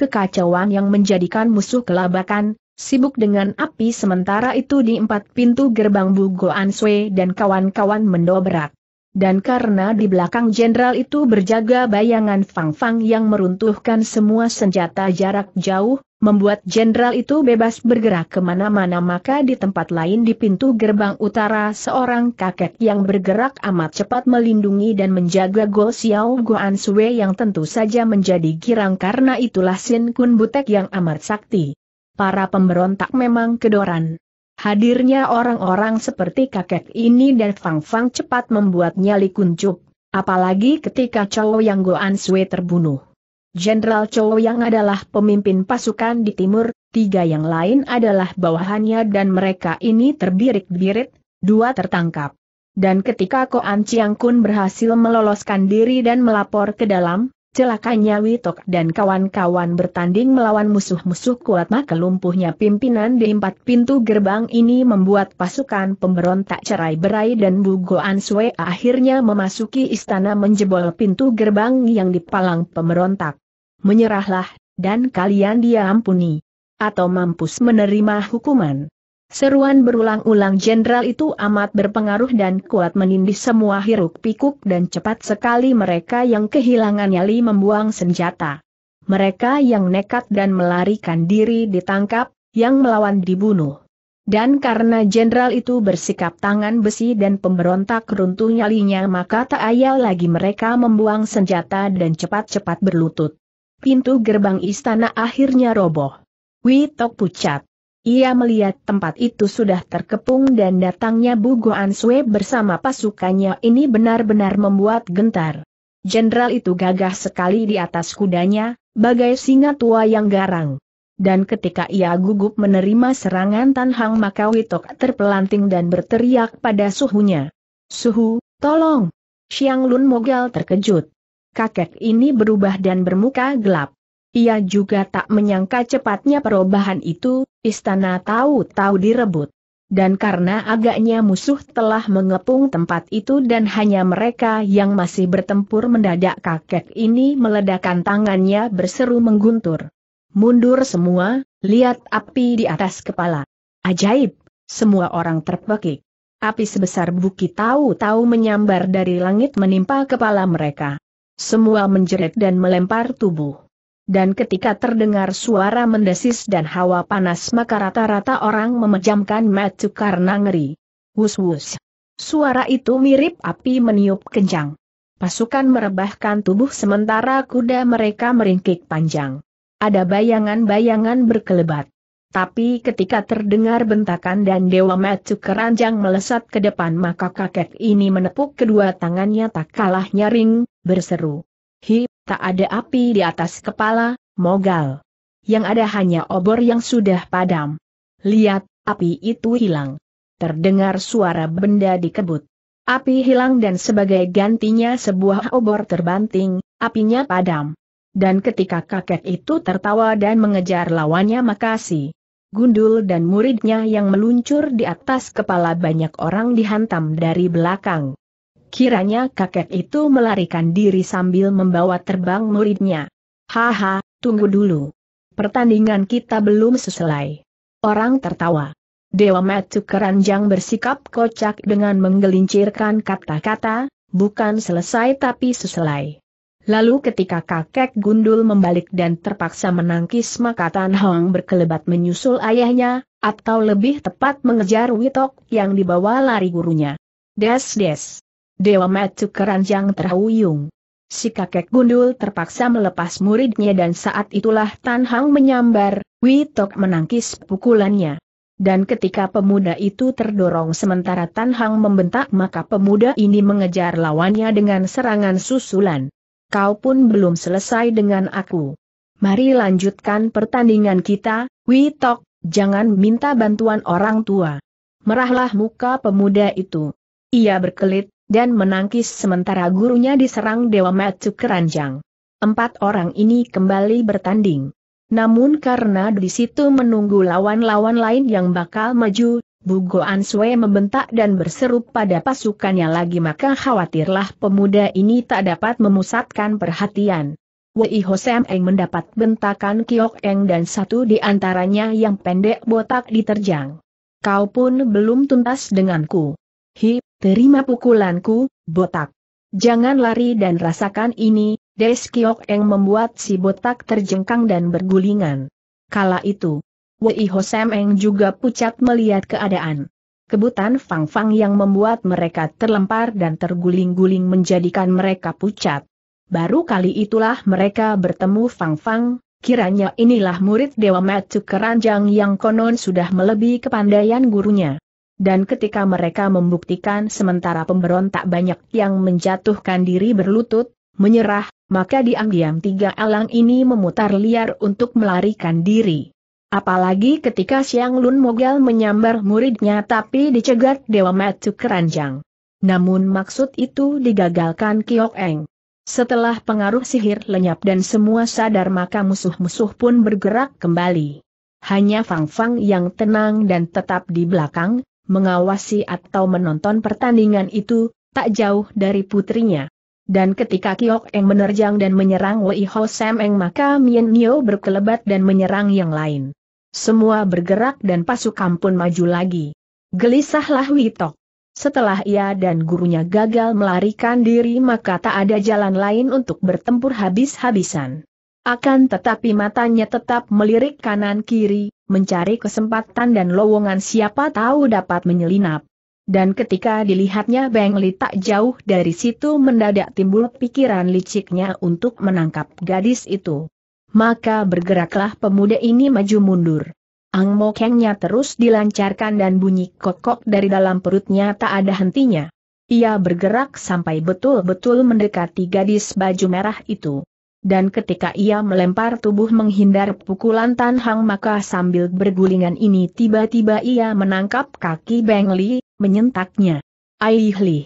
kekacauan yang menjadikan musuh kelabakan, sibuk dengan api sementara itu di empat pintu gerbang Bugo Answe dan kawan-kawan mendobrak. Dan karena di belakang jenderal itu berjaga bayangan Fang Fang yang meruntuhkan semua senjata jarak jauh, membuat jenderal itu bebas bergerak kemana-mana maka di tempat lain di pintu gerbang utara seorang kakek yang bergerak amat cepat melindungi dan menjaga Go Xiao Guan Sue yang tentu saja menjadi girang karena itulah Sin Kun Butek yang amat sakti. Para pemberontak memang kedoran. Hadirnya orang-orang seperti kakek ini dan Fang Fang cepat membuatnya likuncup, apalagi ketika cowok Yang Goan Sue terbunuh. Jenderal Chow yang adalah pemimpin pasukan di timur, tiga yang lain adalah bawahannya dan mereka ini terbirik-birit, dua tertangkap. Dan ketika Koan Chiang Kun berhasil meloloskan diri dan melapor ke dalam, Celakanya Witok dan kawan-kawan bertanding melawan musuh-musuh kuat maka lumpuhnya pimpinan di empat pintu gerbang ini membuat pasukan pemberontak cerai berai dan bugo Sue akhirnya memasuki istana menjebol pintu gerbang yang dipalang pemberontak. Menyerahlah, dan kalian diampuni. Atau mampus menerima hukuman. Seruan berulang-ulang jenderal itu amat berpengaruh dan kuat menindih semua hiruk-pikuk dan cepat sekali mereka yang kehilangan nyali membuang senjata. Mereka yang nekat dan melarikan diri ditangkap, yang melawan dibunuh. Dan karena jenderal itu bersikap tangan besi dan pemberontak runtuh nyalinya maka tak ayal lagi mereka membuang senjata dan cepat-cepat berlutut. Pintu gerbang istana akhirnya roboh. Witok pucat. Ia melihat tempat itu sudah terkepung dan datangnya Bu Goan Sue bersama pasukannya ini benar-benar membuat gentar. Jenderal itu gagah sekali di atas kudanya, bagai singa tua yang garang. Dan ketika ia gugup menerima serangan Tan Hang maka Witok terpelanting dan berteriak pada suhunya. Suhu, tolong! Xiang Lun Mogal terkejut. Kakek ini berubah dan bermuka gelap. Ia juga tak menyangka cepatnya perubahan itu, istana tahu-tahu direbut. Dan karena agaknya musuh telah mengepung tempat itu dan hanya mereka yang masih bertempur mendadak kakek ini meledakkan tangannya berseru mengguntur. Mundur semua, lihat api di atas kepala. Ajaib, semua orang terpekik. Api sebesar bukit tahu-tahu menyambar dari langit menimpa kepala mereka. Semua menjerit dan melempar tubuh dan ketika terdengar suara mendesis dan hawa panas maka rata-rata orang memejamkan mata karena ngeri. Wus-wus. Suara itu mirip api meniup kencang. Pasukan merebahkan tubuh sementara kuda mereka meringkik panjang. Ada bayangan-bayangan berkelebat. Tapi ketika terdengar bentakan dan Dewa Matsu keranjang melesat ke depan maka kakek ini menepuk kedua tangannya tak kalah nyaring, berseru. Hi, tak ada api di atas kepala, mogal. Yang ada hanya obor yang sudah padam. Lihat, api itu hilang. Terdengar suara benda dikebut. Api hilang dan sebagai gantinya sebuah obor terbanting, apinya padam. Dan ketika kakek itu tertawa dan mengejar lawannya makasih. Gundul dan muridnya yang meluncur di atas kepala banyak orang dihantam dari belakang. Kiranya kakek itu melarikan diri sambil membawa terbang muridnya. Haha, tunggu dulu. Pertandingan kita belum selesai. Orang tertawa. Dewa Matuk Keranjang bersikap kocak dengan menggelincirkan kata-kata, bukan selesai tapi seselai. Lalu ketika kakek gundul membalik dan terpaksa menangkis maka Tan Hong berkelebat menyusul ayahnya, atau lebih tepat mengejar Witok yang dibawa lari gurunya. Des-des. Dewa Matsu keranjang terhuyung. Si kakek gundul terpaksa melepas muridnya dan saat itulah Tan Hang menyambar, Witok menangkis pukulannya. Dan ketika pemuda itu terdorong sementara Tan Hang membentak maka pemuda ini mengejar lawannya dengan serangan susulan. Kau pun belum selesai dengan aku. Mari lanjutkan pertandingan kita, Witok, jangan minta bantuan orang tua. Merahlah muka pemuda itu. Ia berkelit, dan menangkis sementara gurunya diserang Dewa Matsu Keranjang. Empat orang ini kembali bertanding. Namun karena di situ menunggu lawan-lawan lain yang bakal maju, Bugo Ansue membentak dan berseru pada pasukannya lagi maka khawatirlah pemuda ini tak dapat memusatkan perhatian. Wei Hosem Eng mendapat bentakan Kiok Eng dan satu di antaranya yang pendek botak diterjang. Kau pun belum tuntas denganku. Hi, Terima pukulanku, botak. Jangan lari dan rasakan ini, Deskiok yang membuat si botak terjengkang dan bergulingan. Kala itu, Wei Ho Eng juga pucat melihat keadaan. Kebutan Fang Fang yang membuat mereka terlempar dan terguling-guling menjadikan mereka pucat. Baru kali itulah mereka bertemu Fang Fang, kiranya inilah murid Dewa Matu Keranjang yang konon sudah melebihi kepandaian gurunya dan ketika mereka membuktikan sementara pemberontak banyak yang menjatuhkan diri berlutut, menyerah, maka diam-diam tiga alang ini memutar liar untuk melarikan diri. Apalagi ketika Siang Lun Mogal menyambar muridnya tapi dicegat Dewa Matuk Keranjang. Namun maksud itu digagalkan Kiok Eng. Setelah pengaruh sihir lenyap dan semua sadar maka musuh-musuh pun bergerak kembali. Hanya Fang Fang yang tenang dan tetap di belakang, mengawasi atau menonton pertandingan itu, tak jauh dari putrinya. Dan ketika Kiok Eng menerjang dan menyerang Wei Ho Sam Eng maka Mien Nio berkelebat dan menyerang yang lain. Semua bergerak dan pasukan pun maju lagi. Gelisahlah Witok. Setelah ia dan gurunya gagal melarikan diri maka tak ada jalan lain untuk bertempur habis-habisan. Akan tetapi matanya tetap melirik kanan-kiri, mencari kesempatan dan lowongan siapa tahu dapat menyelinap. Dan ketika dilihatnya Beng Li tak jauh dari situ mendadak timbul pikiran liciknya untuk menangkap gadis itu. Maka bergeraklah pemuda ini maju mundur. Ang Mokengnya terus dilancarkan dan bunyi kokok dari dalam perutnya tak ada hentinya. Ia bergerak sampai betul-betul mendekati gadis baju merah itu. Dan ketika ia melempar tubuh menghindar pukulan Tan Hang maka sambil bergulingan ini tiba-tiba ia menangkap kaki Beng Li, menyentaknya. Aih Li.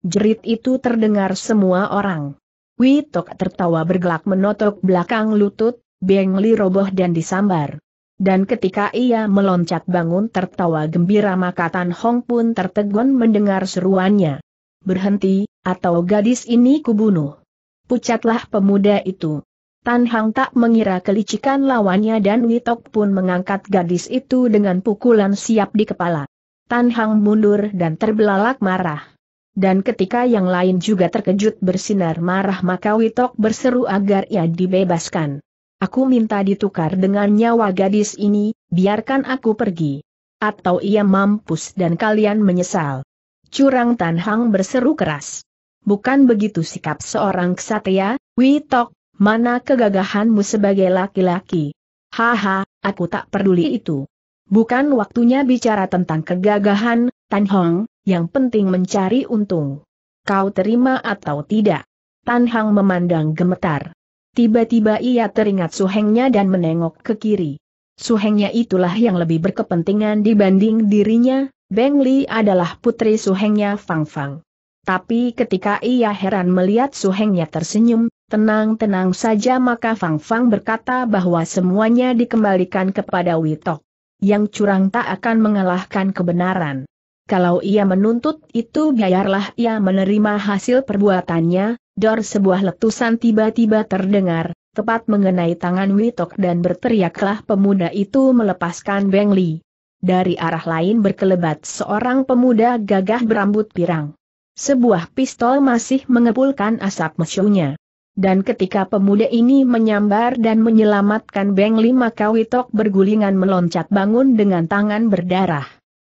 Jerit itu terdengar semua orang. Witok tertawa bergelak menotok belakang lutut, Beng Li roboh dan disambar. Dan ketika ia meloncat bangun tertawa gembira maka Tan Hong pun tertegun mendengar seruannya. Berhenti, atau gadis ini kubunuh. Pucatlah pemuda itu. Tan Hang tak mengira kelicikan lawannya dan Witok pun mengangkat gadis itu dengan pukulan siap di kepala. Tan Hang mundur dan terbelalak marah. Dan ketika yang lain juga terkejut bersinar marah maka Witok berseru agar ia dibebaskan. Aku minta ditukar dengan nyawa gadis ini, biarkan aku pergi. Atau ia mampus dan kalian menyesal. Curang Tan Hang berseru keras bukan begitu sikap seorang ksatria, Witok, mana kegagahanmu sebagai laki-laki? Haha, aku tak peduli itu. Bukan waktunya bicara tentang kegagahan, Tan Hong, yang penting mencari untung. Kau terima atau tidak? Tan Hong memandang gemetar. Tiba-tiba ia teringat suhengnya dan menengok ke kiri. Suhengnya itulah yang lebih berkepentingan dibanding dirinya, Beng Li adalah putri suhengnya Fang Fang. Tapi ketika ia heran melihat suhengnya tersenyum, tenang-tenang saja maka Fang Fang berkata bahwa semuanya dikembalikan kepada Witok. Yang curang tak akan mengalahkan kebenaran. Kalau ia menuntut itu biarlah ia menerima hasil perbuatannya, dor sebuah letusan tiba-tiba terdengar, tepat mengenai tangan Witok dan berteriaklah pemuda itu melepaskan Li. Dari arah lain berkelebat seorang pemuda gagah berambut pirang. Sebuah pistol masih mengepulkan asap mesyunya. Dan ketika pemuda ini menyambar dan menyelamatkan Beng maka Witok bergulingan meloncat bangun dengan tangan berdarah.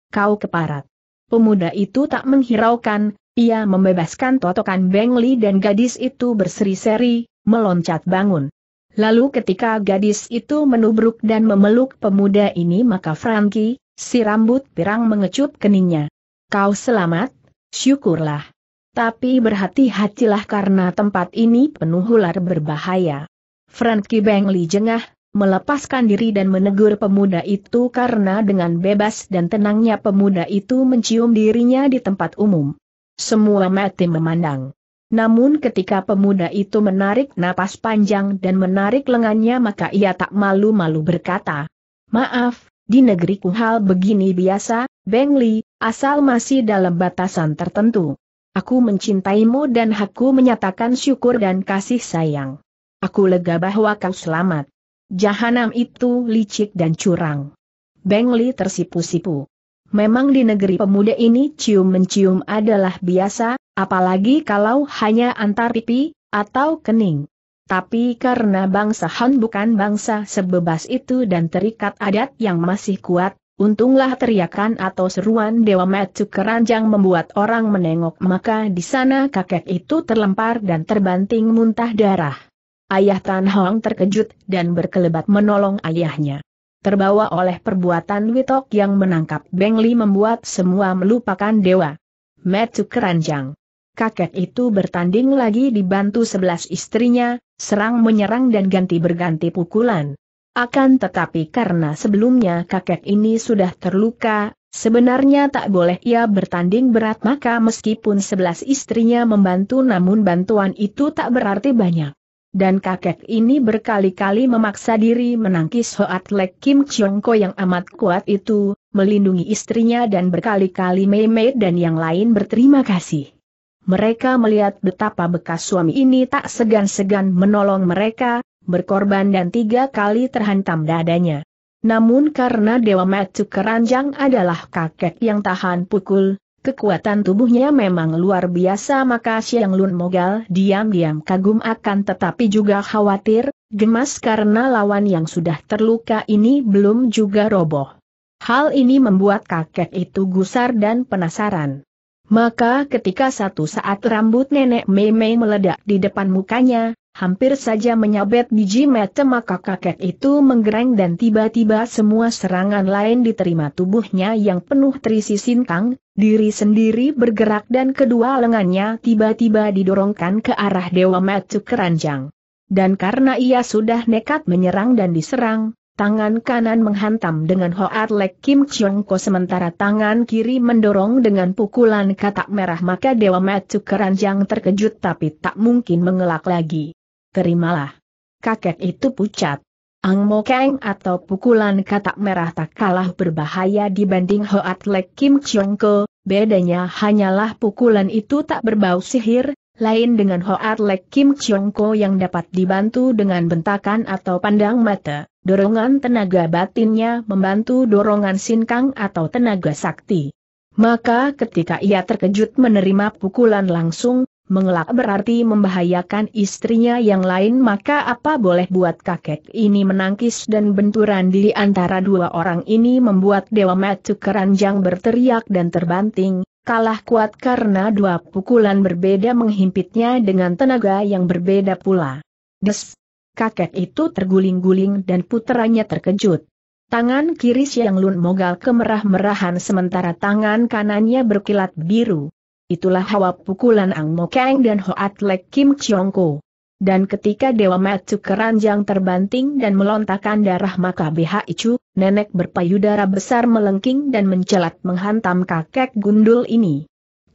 Kau keparat. Pemuda itu tak menghiraukan, ia membebaskan totokan Beng Li dan gadis itu berseri-seri, meloncat bangun. Lalu ketika gadis itu menubruk dan memeluk pemuda ini maka Frankie, si rambut pirang mengecup keningnya. Kau selamat, Syukurlah. Tapi berhati-hatilah karena tempat ini penuh ular berbahaya. Frankie Bengli jengah, melepaskan diri dan menegur pemuda itu karena dengan bebas dan tenangnya pemuda itu mencium dirinya di tempat umum. Semua mati memandang. Namun ketika pemuda itu menarik napas panjang dan menarik lengannya maka ia tak malu-malu berkata, Maaf, di negeriku hal begini biasa, Beng Li, asal masih dalam batasan tertentu. Aku mencintaimu dan aku menyatakan syukur dan kasih sayang. Aku lega bahwa kau selamat. Jahanam itu licik dan curang. Beng Li tersipu-sipu. Memang di negeri pemuda ini cium-mencium adalah biasa, apalagi kalau hanya antar pipi, atau kening. Tapi karena bangsa Han bukan bangsa sebebas itu dan terikat adat yang masih kuat, Untunglah teriakan atau seruan Dewa Matsu keranjang membuat orang menengok maka di sana kakek itu terlempar dan terbanting muntah darah. Ayah Tan Hong terkejut dan berkelebat menolong ayahnya. Terbawa oleh perbuatan Witok yang menangkap Beng Li membuat semua melupakan Dewa Matsu keranjang. Kakek itu bertanding lagi dibantu sebelas istrinya, serang menyerang dan ganti berganti pukulan. Akan tetapi karena sebelumnya kakek ini sudah terluka, sebenarnya tak boleh ia bertanding berat maka meskipun sebelas istrinya membantu namun bantuan itu tak berarti banyak. Dan kakek ini berkali-kali memaksa diri menangkis Hoat Lek Kim Chiong Ko yang amat kuat itu, melindungi istrinya dan berkali-kali Mei Mei dan yang lain berterima kasih. Mereka melihat betapa bekas suami ini tak segan-segan menolong mereka, berkorban dan tiga kali terhantam dadanya. Namun karena Dewa Matsu Keranjang adalah kakek yang tahan pukul, kekuatan tubuhnya memang luar biasa maka Siang Lun Mogal diam-diam kagum akan tetapi juga khawatir, gemas karena lawan yang sudah terluka ini belum juga roboh. Hal ini membuat kakek itu gusar dan penasaran. Maka ketika satu saat rambut nenek Mei meledak di depan mukanya, hampir saja menyabet biji mata maka kakek itu menggereng dan tiba-tiba semua serangan lain diterima tubuhnya yang penuh terisi sintang, diri sendiri bergerak dan kedua lengannya tiba-tiba didorongkan ke arah Dewa Matu Keranjang. Dan karena ia sudah nekat menyerang dan diserang, tangan kanan menghantam dengan Hoat Lek Kim Chiong Ko sementara tangan kiri mendorong dengan pukulan katak merah maka Dewa Matu Keranjang terkejut tapi tak mungkin mengelak lagi terimalah. Kakek itu pucat. Ang Mo Kang atau pukulan katak merah tak kalah berbahaya dibanding Hoat Lek Kim Chong Ko, bedanya hanyalah pukulan itu tak berbau sihir, lain dengan Hoat Lek Kim Chong Ko yang dapat dibantu dengan bentakan atau pandang mata, dorongan tenaga batinnya membantu dorongan sinkang atau tenaga sakti. Maka ketika ia terkejut menerima pukulan langsung, mengelak berarti membahayakan istrinya yang lain maka apa boleh buat kakek ini menangkis dan benturan di antara dua orang ini membuat Dewa Metu Keranjang berteriak dan terbanting, kalah kuat karena dua pukulan berbeda menghimpitnya dengan tenaga yang berbeda pula. Des! Kakek itu terguling-guling dan puteranya terkejut. Tangan kiri Siang Lun mogal kemerah-merahan sementara tangan kanannya berkilat biru itulah hawa pukulan Ang Mo Kang dan Hoat Lek Kim Chiong Ko. Dan ketika Dewa Matsu keranjang terbanting dan melontarkan darah maka BH Icu, nenek berpayudara besar melengking dan mencelat menghantam kakek gundul ini.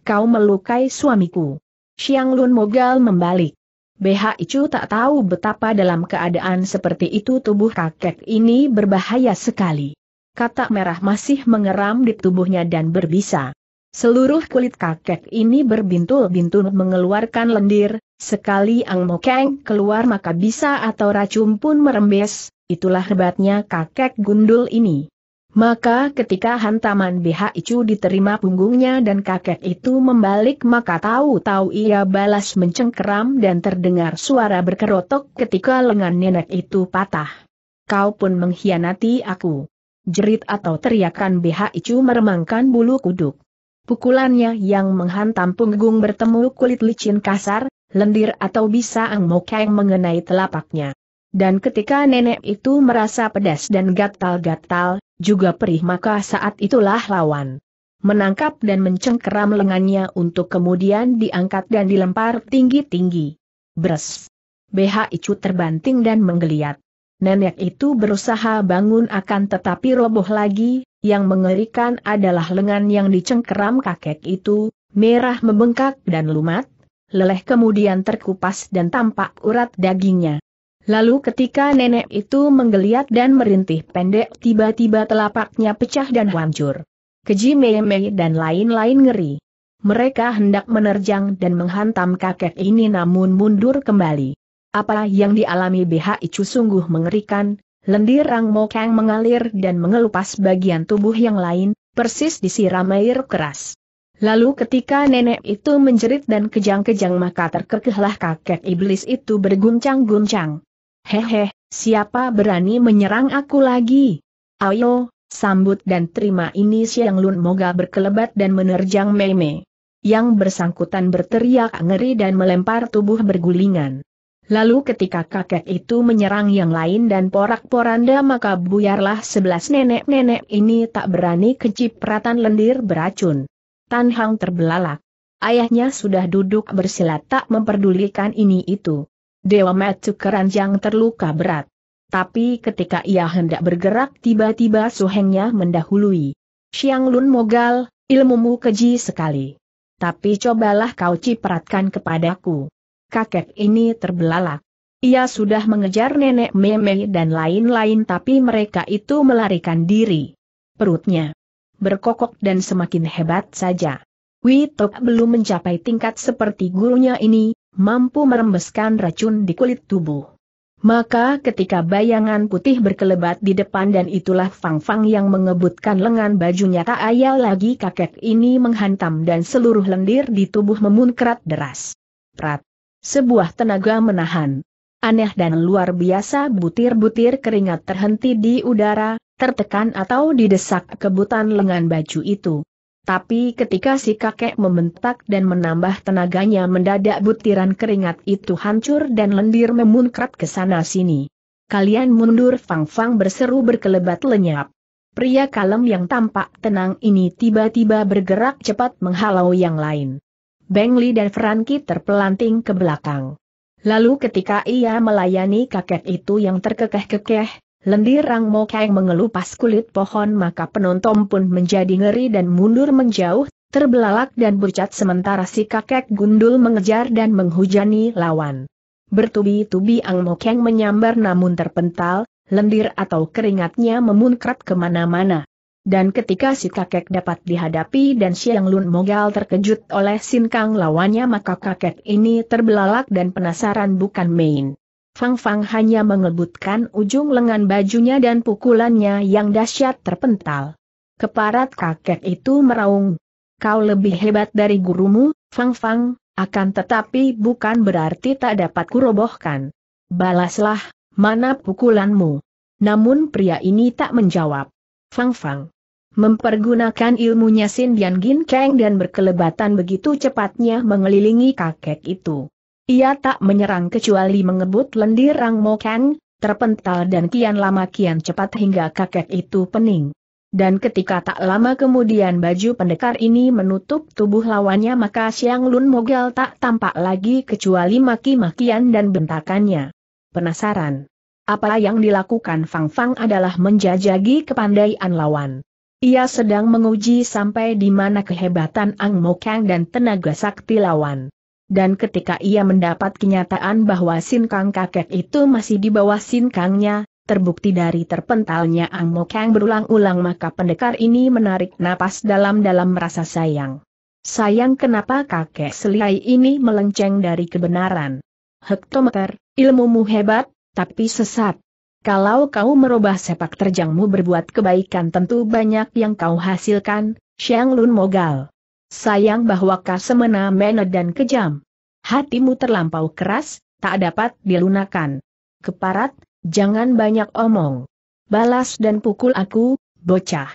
Kau melukai suamiku. Siang Lun Mogal membalik. BH Icu tak tahu betapa dalam keadaan seperti itu tubuh kakek ini berbahaya sekali. Katak merah masih mengeram di tubuhnya dan berbisa. Seluruh kulit kakek ini berbintul-bintul mengeluarkan lendir, sekali Ang Mokeng keluar maka bisa atau racun pun merembes, itulah hebatnya kakek gundul ini. Maka ketika hantaman BH Icu diterima punggungnya dan kakek itu membalik maka tahu-tahu ia balas mencengkeram dan terdengar suara berkerotok ketika lengan nenek itu patah. Kau pun mengkhianati aku. Jerit atau teriakan BH Icu meremangkan bulu kuduk. Pukulannya yang menghantam punggung bertemu kulit licin kasar, lendir atau bisa Ang Mokeng mengenai telapaknya. Dan ketika nenek itu merasa pedas dan gatal-gatal, juga perih maka saat itulah lawan. Menangkap dan mencengkeram lengannya untuk kemudian diangkat dan dilempar tinggi-tinggi. Bres. BH Icu terbanting dan menggeliat. Nenek itu berusaha bangun akan tetapi roboh lagi, yang mengerikan adalah lengan yang dicengkeram kakek itu, merah membengkak dan lumat, leleh kemudian terkupas dan tampak urat dagingnya. Lalu ketika nenek itu menggeliat dan merintih pendek tiba-tiba telapaknya pecah dan hancur. Keji mei dan lain-lain ngeri. Mereka hendak menerjang dan menghantam kakek ini namun mundur kembali. Apa yang dialami BHI Chu sungguh mengerikan, Lendir Rang Mokang mengalir dan mengelupas bagian tubuh yang lain, persis disiram air keras. Lalu ketika nenek itu menjerit dan kejang-kejang maka terkekehlah kakek iblis itu berguncang-guncang. Hehe, siapa berani menyerang aku lagi? Ayo, sambut dan terima ini Siang Lun Moga berkelebat dan menerjang Meme. Yang bersangkutan berteriak ngeri dan melempar tubuh bergulingan. Lalu ketika kakek itu menyerang yang lain dan porak-poranda maka buyarlah sebelas nenek-nenek ini tak berani kecipratan lendir beracun. Tan Hang terbelalak. Ayahnya sudah duduk bersila tak memperdulikan ini itu. Dewa Matsu keranjang terluka berat. Tapi ketika ia hendak bergerak tiba-tiba suhengnya mendahului. Xiang Lun Mogal, ilmumu keji sekali. Tapi cobalah kau cipratkan kepadaku kakek ini terbelalak. Ia sudah mengejar nenek meme dan lain-lain tapi mereka itu melarikan diri. Perutnya berkokok dan semakin hebat saja. Witok belum mencapai tingkat seperti gurunya ini, mampu merembeskan racun di kulit tubuh. Maka ketika bayangan putih berkelebat di depan dan itulah Fang Fang yang mengebutkan lengan bajunya tak ayal lagi kakek ini menghantam dan seluruh lendir di tubuh memunkrat deras. Prat. Sebuah tenaga menahan. Aneh dan luar biasa butir-butir keringat terhenti di udara, tertekan atau didesak kebutan lengan baju itu. Tapi ketika si kakek membentak dan menambah tenaganya mendadak butiran keringat itu hancur dan lendir memunkrat ke sana-sini. Kalian mundur Fang-Fang berseru berkelebat lenyap. Pria kalem yang tampak tenang ini tiba-tiba bergerak cepat menghalau yang lain. Beng Li dan Franky terpelanting ke belakang. Lalu ketika ia melayani kakek itu yang terkekeh-kekeh, lendir Mo Mokeng mengelupas kulit pohon maka penonton pun menjadi ngeri dan mundur menjauh, terbelalak dan bercat sementara si kakek gundul mengejar dan menghujani lawan. Bertubi-tubi Ang Mo Mokeng menyambar namun terpental, lendir atau keringatnya memunkrat kemana-mana. Dan ketika si kakek dapat dihadapi dan Siang Lun Mogal terkejut oleh Sin Kang lawannya maka kakek ini terbelalak dan penasaran bukan main. Fang Fang hanya mengebutkan ujung lengan bajunya dan pukulannya yang dahsyat terpental. Keparat kakek itu meraung. Kau lebih hebat dari gurumu, Fang Fang, akan tetapi bukan berarti tak dapat kurobohkan. Balaslah, mana pukulanmu? Namun pria ini tak menjawab. Fang Fang. Mempergunakan ilmunya Sin Dian Gin Kang dan berkelebatan begitu cepatnya mengelilingi kakek itu. Ia tak menyerang kecuali mengebut Rang Mo Kang, terpental dan kian lama kian cepat hingga kakek itu pening. Dan ketika tak lama kemudian baju pendekar ini menutup tubuh lawannya maka Siang Lun Mogal tak tampak lagi kecuali maki-makian dan bentakannya. Penasaran. Apa yang dilakukan Fang Fang adalah menjajagi kepandaian lawan. Ia sedang menguji sampai di mana kehebatan Ang Mo Kang dan tenaga sakti lawan. Dan ketika ia mendapat kenyataan bahwa Sin Kang kakek itu masih di bawah Sin Kangnya, terbukti dari terpentalnya Ang Mo Kang berulang-ulang maka pendekar ini menarik napas dalam-dalam merasa sayang. Sayang kenapa kakek selihai ini melenceng dari kebenaran. Hektometer, ilmumu hebat, tapi sesat. Kalau kau merubah sepak terjangmu berbuat kebaikan tentu banyak yang kau hasilkan, Xiang Lun Mogal. Sayang bahwa kau semena-mena dan kejam. Hatimu terlampau keras, tak dapat dilunakan. Keparat, jangan banyak omong. Balas dan pukul aku, bocah.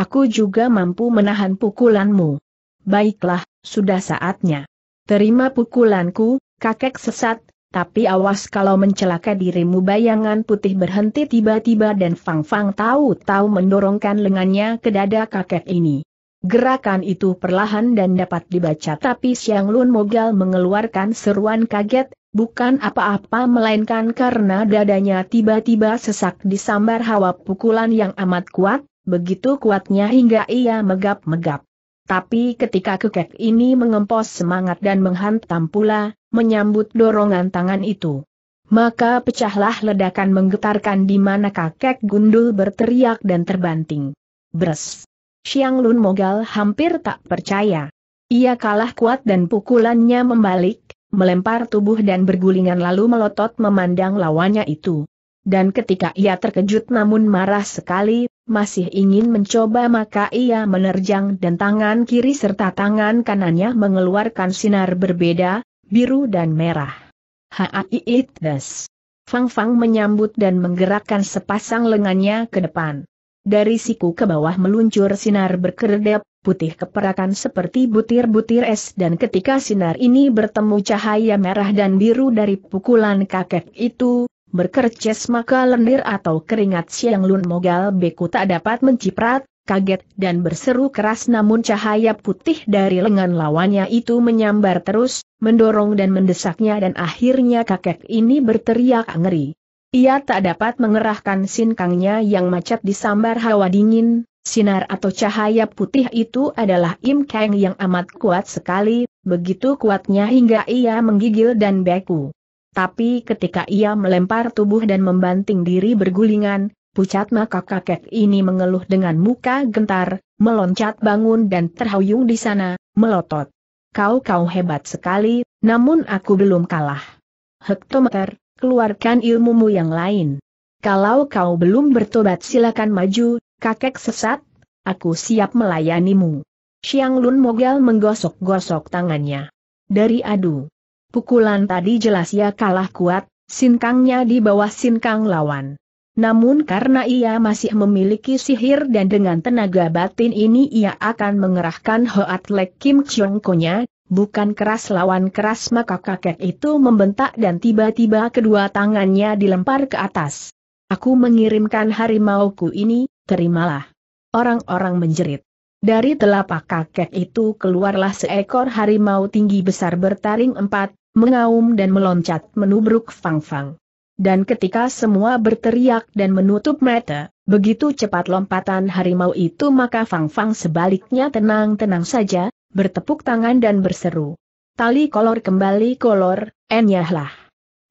Aku juga mampu menahan pukulanmu. Baiklah, sudah saatnya. Terima pukulanku, kakek sesat, tapi awas kalau mencelaka dirimu bayangan putih berhenti tiba-tiba dan Fang Fang tahu-tahu mendorongkan lengannya ke dada kakek ini. Gerakan itu perlahan dan dapat dibaca tapi Siang Lun Mogal mengeluarkan seruan kaget, bukan apa-apa melainkan karena dadanya tiba-tiba sesak disambar hawa pukulan yang amat kuat, begitu kuatnya hingga ia megap-megap. Tapi ketika kekek ini mengempos semangat dan menghantam pula, menyambut dorongan tangan itu. Maka pecahlah ledakan menggetarkan di mana kakek gundul berteriak dan terbanting. Bres! Xiang Lun Mogal hampir tak percaya. Ia kalah kuat dan pukulannya membalik, melempar tubuh dan bergulingan lalu melotot memandang lawannya itu. Dan ketika ia terkejut namun marah sekali, masih ingin mencoba maka ia menerjang dan tangan kiri serta tangan kanannya mengeluarkan sinar berbeda, biru dan merah. Haiit des. Fang Fang menyambut dan menggerakkan sepasang lengannya ke depan. Dari siku ke bawah meluncur sinar berkedap, putih keperakan seperti butir-butir es dan ketika sinar ini bertemu cahaya merah dan biru dari pukulan kakek itu, berkerces maka lendir atau keringat Siang Lun Mogal Beku tak dapat menciprat, kaget dan berseru keras namun cahaya putih dari lengan lawannya itu menyambar terus, mendorong dan mendesaknya dan akhirnya kakek ini berteriak ngeri. Ia tak dapat mengerahkan sinkangnya yang macet disambar hawa dingin, sinar atau cahaya putih itu adalah Im Kang yang amat kuat sekali, begitu kuatnya hingga ia menggigil dan beku. Tapi ketika ia melempar tubuh dan membanting diri bergulingan, pucat maka kakek ini mengeluh dengan muka gentar, meloncat bangun dan terhuyung di sana, melotot. Kau-kau hebat sekali, namun aku belum kalah. Hektometer, keluarkan ilmumu yang lain. Kalau kau belum bertobat silakan maju, kakek sesat, aku siap melayanimu. Xiang Lun Mogel menggosok-gosok tangannya. Dari adu. Pukulan tadi jelas ya kalah kuat, sinkangnya di bawah sinkang lawan. Namun karena ia masih memiliki sihir dan dengan tenaga batin ini ia akan mengerahkan Hoat Lek Kim Chong Konya, bukan keras lawan keras maka kakek itu membentak dan tiba-tiba kedua tangannya dilempar ke atas. Aku mengirimkan harimauku ini, terimalah. Orang-orang menjerit. Dari telapak kakek itu keluarlah seekor harimau tinggi besar bertaring empat, mengaum dan meloncat menubruk Fang Fang. Dan ketika semua berteriak dan menutup mata, begitu cepat lompatan harimau itu maka Fang Fang sebaliknya tenang-tenang saja, bertepuk tangan dan berseru. Tali kolor kembali kolor, enyahlah.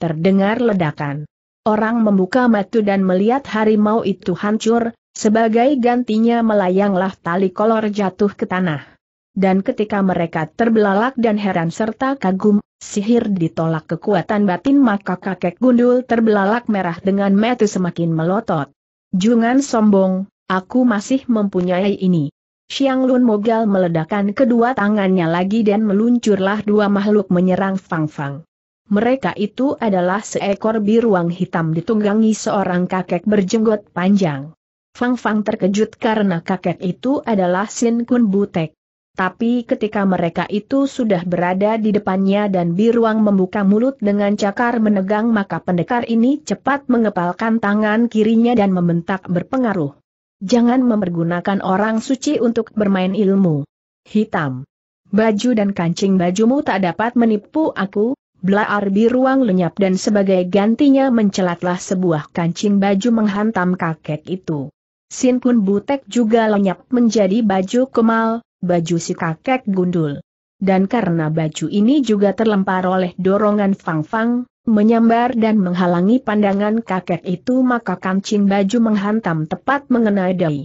Terdengar ledakan. Orang membuka mata dan melihat harimau itu hancur, sebagai gantinya melayanglah tali kolor jatuh ke tanah dan ketika mereka terbelalak dan heran serta kagum, sihir ditolak kekuatan batin maka kakek gundul terbelalak merah dengan metu semakin melotot. Jangan sombong, aku masih mempunyai ini. Xiang Lun Mogal meledakkan kedua tangannya lagi dan meluncurlah dua makhluk menyerang Fang Fang. Mereka itu adalah seekor biruang hitam ditunggangi seorang kakek berjenggot panjang. Fang Fang terkejut karena kakek itu adalah Sin Kun Butek tapi ketika mereka itu sudah berada di depannya dan Biruang membuka mulut dengan cakar menegang maka pendekar ini cepat mengepalkan tangan kirinya dan membentak berpengaruh. Jangan mempergunakan orang suci untuk bermain ilmu. Hitam. Baju dan kancing bajumu tak dapat menipu aku, Belaar Biruang lenyap dan sebagai gantinya mencelatlah sebuah kancing baju menghantam kakek itu. Sin pun Butek juga lenyap menjadi baju Kemal, baju si kakek gundul. Dan karena baju ini juga terlempar oleh dorongan Fang Fang, menyambar dan menghalangi pandangan kakek itu maka kancing baju menghantam tepat mengenai dai.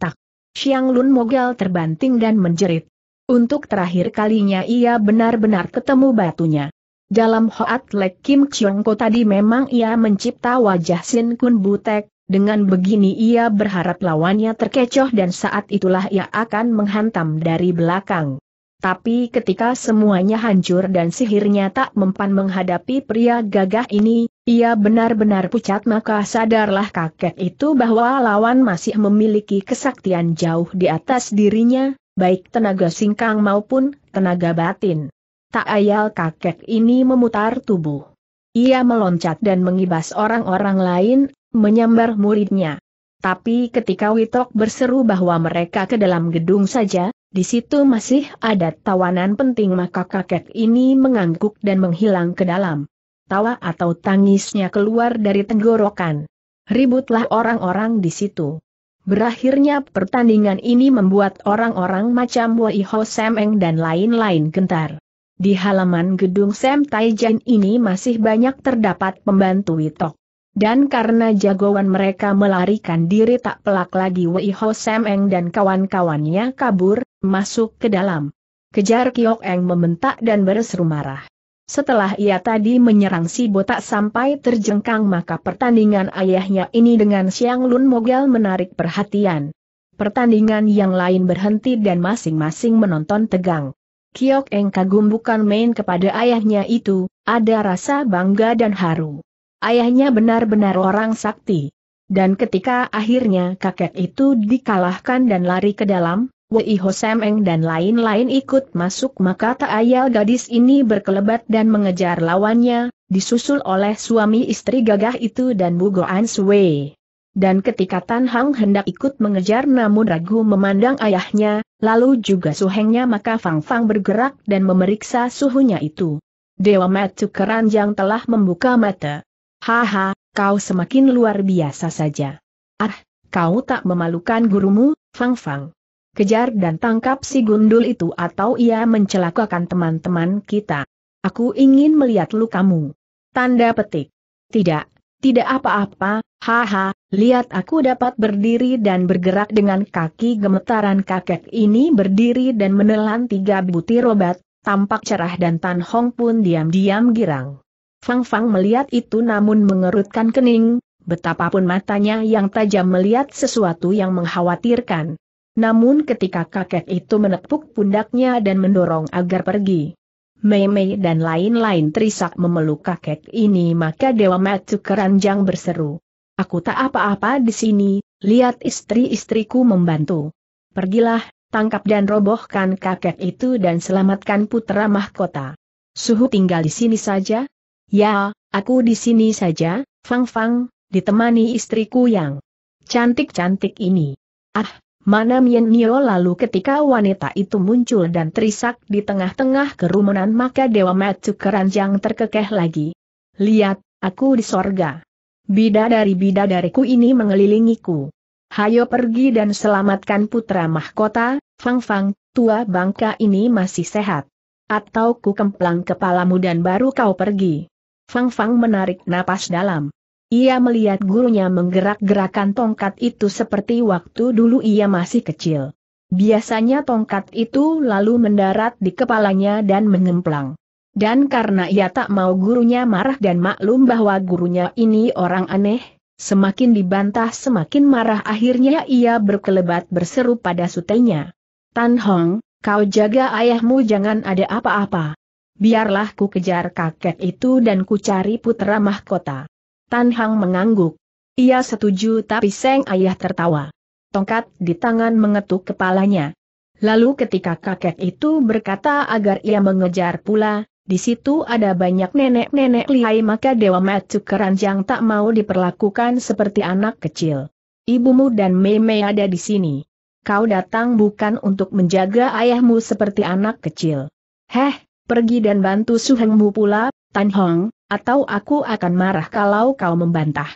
Tak, Xiang Lun Mogal terbanting dan menjerit. Untuk terakhir kalinya ia benar-benar ketemu batunya. Dalam Hoat Lek Kim Chiong Ko tadi memang ia mencipta wajah Sin Kun Butek, dengan begini ia berharap lawannya terkecoh dan saat itulah ia akan menghantam dari belakang. Tapi ketika semuanya hancur dan sihirnya tak mempan menghadapi pria gagah ini, ia benar-benar pucat maka sadarlah kakek itu bahwa lawan masih memiliki kesaktian jauh di atas dirinya, baik tenaga singkang maupun tenaga batin. Tak ayal kakek ini memutar tubuh. Ia meloncat dan mengibas orang-orang lain, menyambar muridnya. Tapi ketika Witok berseru bahwa mereka ke dalam gedung saja, di situ masih ada tawanan penting maka kakek ini mengangguk dan menghilang ke dalam. Tawa atau tangisnya keluar dari tenggorokan. Ributlah orang-orang di situ. Berakhirnya pertandingan ini membuat orang-orang macam Wei Ho Semeng dan lain-lain gentar. Di halaman gedung Sem Taijan ini masih banyak terdapat pembantu Witok. Dan karena jagoan mereka melarikan diri tak pelak lagi Wei Ho Sam Eng dan kawan-kawannya kabur, masuk ke dalam. Kejar Kiok Eng membentak dan berseru marah. Setelah ia tadi menyerang si botak sampai terjengkang maka pertandingan ayahnya ini dengan Siang Lun Mogel menarik perhatian. Pertandingan yang lain berhenti dan masing-masing menonton tegang. Kiok Eng kagum bukan main kepada ayahnya itu, ada rasa bangga dan haru. Ayahnya benar-benar orang sakti. Dan ketika akhirnya kakek itu dikalahkan dan lari ke dalam, Wei Ho Semeng dan lain-lain ikut masuk maka tak ayal gadis ini berkelebat dan mengejar lawannya, disusul oleh suami istri gagah itu dan Bugo Goan Sui. Dan ketika Tan Hang hendak ikut mengejar namun ragu memandang ayahnya, lalu juga suhengnya maka Fang Fang bergerak dan memeriksa suhunya itu. Dewa Matu Keranjang telah membuka mata. Haha, kau semakin luar biasa saja. Ah, kau tak memalukan gurumu, Fang Fang. Kejar dan tangkap si gundul itu atau ia mencelakakan teman-teman kita. Aku ingin melihat lukamu. Tanda petik. Tidak, tidak apa-apa, haha, lihat aku dapat berdiri dan bergerak dengan kaki gemetaran kakek ini berdiri dan menelan tiga butir obat, tampak cerah dan Tan Hong pun diam-diam girang. Fang Fang melihat itu namun mengerutkan kening, betapapun matanya yang tajam melihat sesuatu yang mengkhawatirkan. Namun ketika kakek itu menepuk pundaknya dan mendorong agar pergi. Mei Mei dan lain-lain terisak memeluk kakek ini maka Dewa Matu Keranjang berseru. Aku tak apa-apa di sini, lihat istri-istriku membantu. Pergilah, tangkap dan robohkan kakek itu dan selamatkan putra mahkota. Suhu tinggal di sini saja, Ya, aku di sini saja, Fang Fang, ditemani istriku yang cantik-cantik ini. Ah, mana Mien Nio lalu ketika wanita itu muncul dan terisak di tengah-tengah kerumunan maka Dewa Matsu keranjang terkekeh lagi. Lihat, aku di sorga. Bida dari bida dariku ini mengelilingiku. Hayo pergi dan selamatkan putra mahkota, Fang Fang, tua bangka ini masih sehat. Atau ku kemplang kepalamu dan baru kau pergi. Fang Fang menarik napas dalam. Ia melihat gurunya menggerak-gerakan tongkat itu seperti waktu dulu ia masih kecil. Biasanya tongkat itu lalu mendarat di kepalanya dan mengemplang. Dan karena ia tak mau gurunya marah dan maklum bahwa gurunya ini orang aneh, Semakin dibantah semakin marah akhirnya ia berkelebat berseru pada sutenya. Tan Hong, kau jaga ayahmu jangan ada apa-apa biarlah ku kejar kakek itu dan ku cari putra mahkota. Tan Hang mengangguk. Ia setuju tapi Seng Ayah tertawa. Tongkat di tangan mengetuk kepalanya. Lalu ketika kakek itu berkata agar ia mengejar pula, di situ ada banyak nenek-nenek lihai maka Dewa Matsu Keranjang tak mau diperlakukan seperti anak kecil. Ibumu dan Meme ada di sini. Kau datang bukan untuk menjaga ayahmu seperti anak kecil. Heh, Pergi dan bantu suhengmu pula, Tan Hong, atau aku akan marah kalau kau membantah.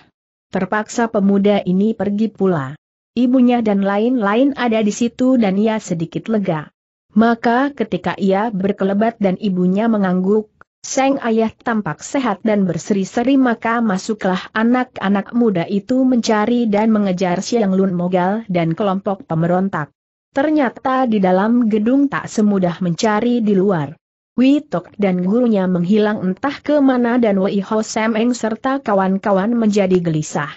Terpaksa pemuda ini pergi pula. Ibunya dan lain-lain ada di situ dan ia sedikit lega. Maka ketika ia berkelebat dan ibunya mengangguk, Seng ayah tampak sehat dan berseri-seri maka masuklah anak-anak muda itu mencari dan mengejar Siang Lun Mogal dan kelompok pemberontak. Ternyata di dalam gedung tak semudah mencari di luar. Witok dan gurunya menghilang entah ke mana dan Wei Ho Semeng serta kawan-kawan menjadi gelisah.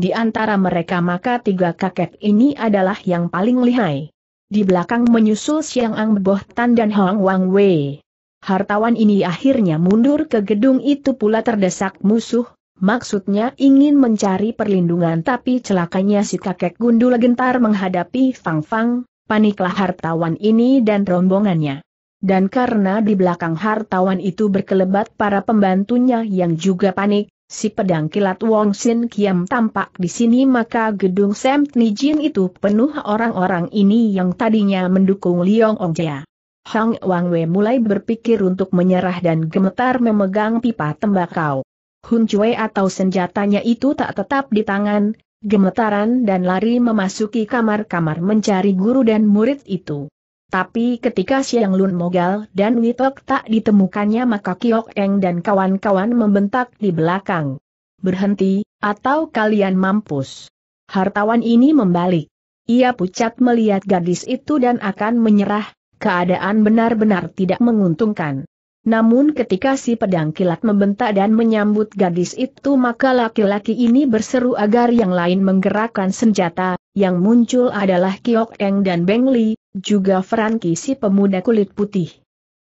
Di antara mereka maka tiga kakek ini adalah yang paling lihai. Di belakang menyusul Siang Ang Bohtan dan Hong Wang Wei. Hartawan ini akhirnya mundur ke gedung itu pula terdesak musuh, maksudnya ingin mencari perlindungan tapi celakanya si kakek gundul gentar menghadapi Fang Fang, paniklah hartawan ini dan rombongannya. Dan karena di belakang hartawan itu berkelebat para pembantunya yang juga panik, si pedang kilat Wong Sin Kiam tampak di sini maka gedung Sam Nijin itu penuh orang-orang ini yang tadinya mendukung Liong Jia. Hang Wang Wei mulai berpikir untuk menyerah dan gemetar memegang pipa tembakau. Hun Cui atau senjatanya itu tak tetap di tangan, gemetaran dan lari memasuki kamar-kamar mencari guru dan murid itu. Tapi ketika siang Lun Mogal dan Witok tak ditemukannya maka Kiok Eng dan kawan-kawan membentak di belakang. Berhenti, atau kalian mampus. Hartawan ini membalik. Ia pucat melihat gadis itu dan akan menyerah, keadaan benar-benar tidak menguntungkan. Namun ketika si pedang kilat membentak dan menyambut gadis itu maka laki-laki ini berseru agar yang lain menggerakkan senjata, yang muncul adalah Kiok Eng dan Beng Li, juga Franky si pemuda kulit putih.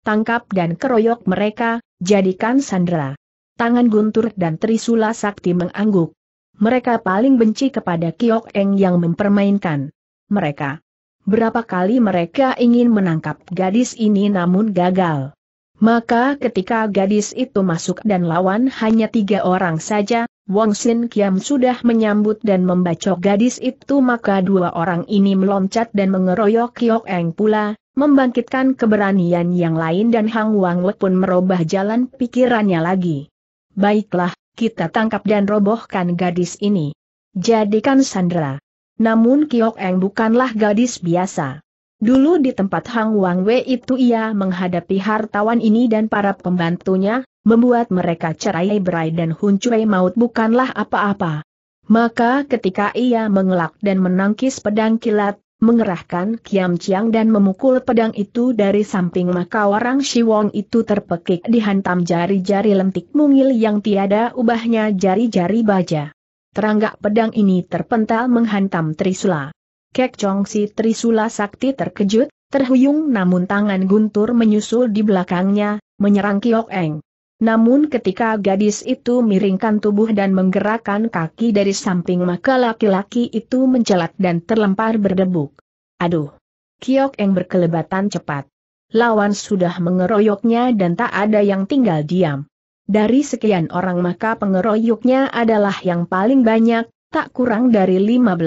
Tangkap dan keroyok mereka, jadikan sandera. Tangan guntur dan Trisula Sakti mengangguk. Mereka paling benci kepada Kiok Eng yang mempermainkan. Mereka. Berapa kali mereka ingin menangkap gadis ini namun gagal. Maka ketika gadis itu masuk dan lawan hanya tiga orang saja, Wong Sin Kiam sudah menyambut dan membacok gadis itu maka dua orang ini meloncat dan mengeroyok Kiok Eng pula, membangkitkan keberanian yang lain dan Hang Wang Le pun merubah jalan pikirannya lagi. Baiklah, kita tangkap dan robohkan gadis ini. Jadikan Sandra. Namun Kiok Eng bukanlah gadis biasa. Dulu di tempat Hang Wang Wei itu ia menghadapi hartawan ini dan para pembantunya, membuat mereka cerai berai dan huncurai maut bukanlah apa-apa. Maka ketika ia mengelak dan menangkis pedang kilat, mengerahkan kiam ciang dan memukul pedang itu dari samping maka orang Siwong itu terpekik dihantam jari-jari lentik mungil yang tiada ubahnya jari-jari baja. Teranggak pedang ini terpental menghantam Trisula. Kek Chong si Trisula sakti terkejut, terhuyung namun tangan guntur menyusul di belakangnya, menyerang Kiok Eng. Namun ketika gadis itu miringkan tubuh dan menggerakkan kaki dari samping maka laki-laki itu mencelat dan terlempar berdebuk. Aduh! Kiok yang berkelebatan cepat. Lawan sudah mengeroyoknya dan tak ada yang tinggal diam. Dari sekian orang maka pengeroyoknya adalah yang paling banyak, tak kurang dari 15,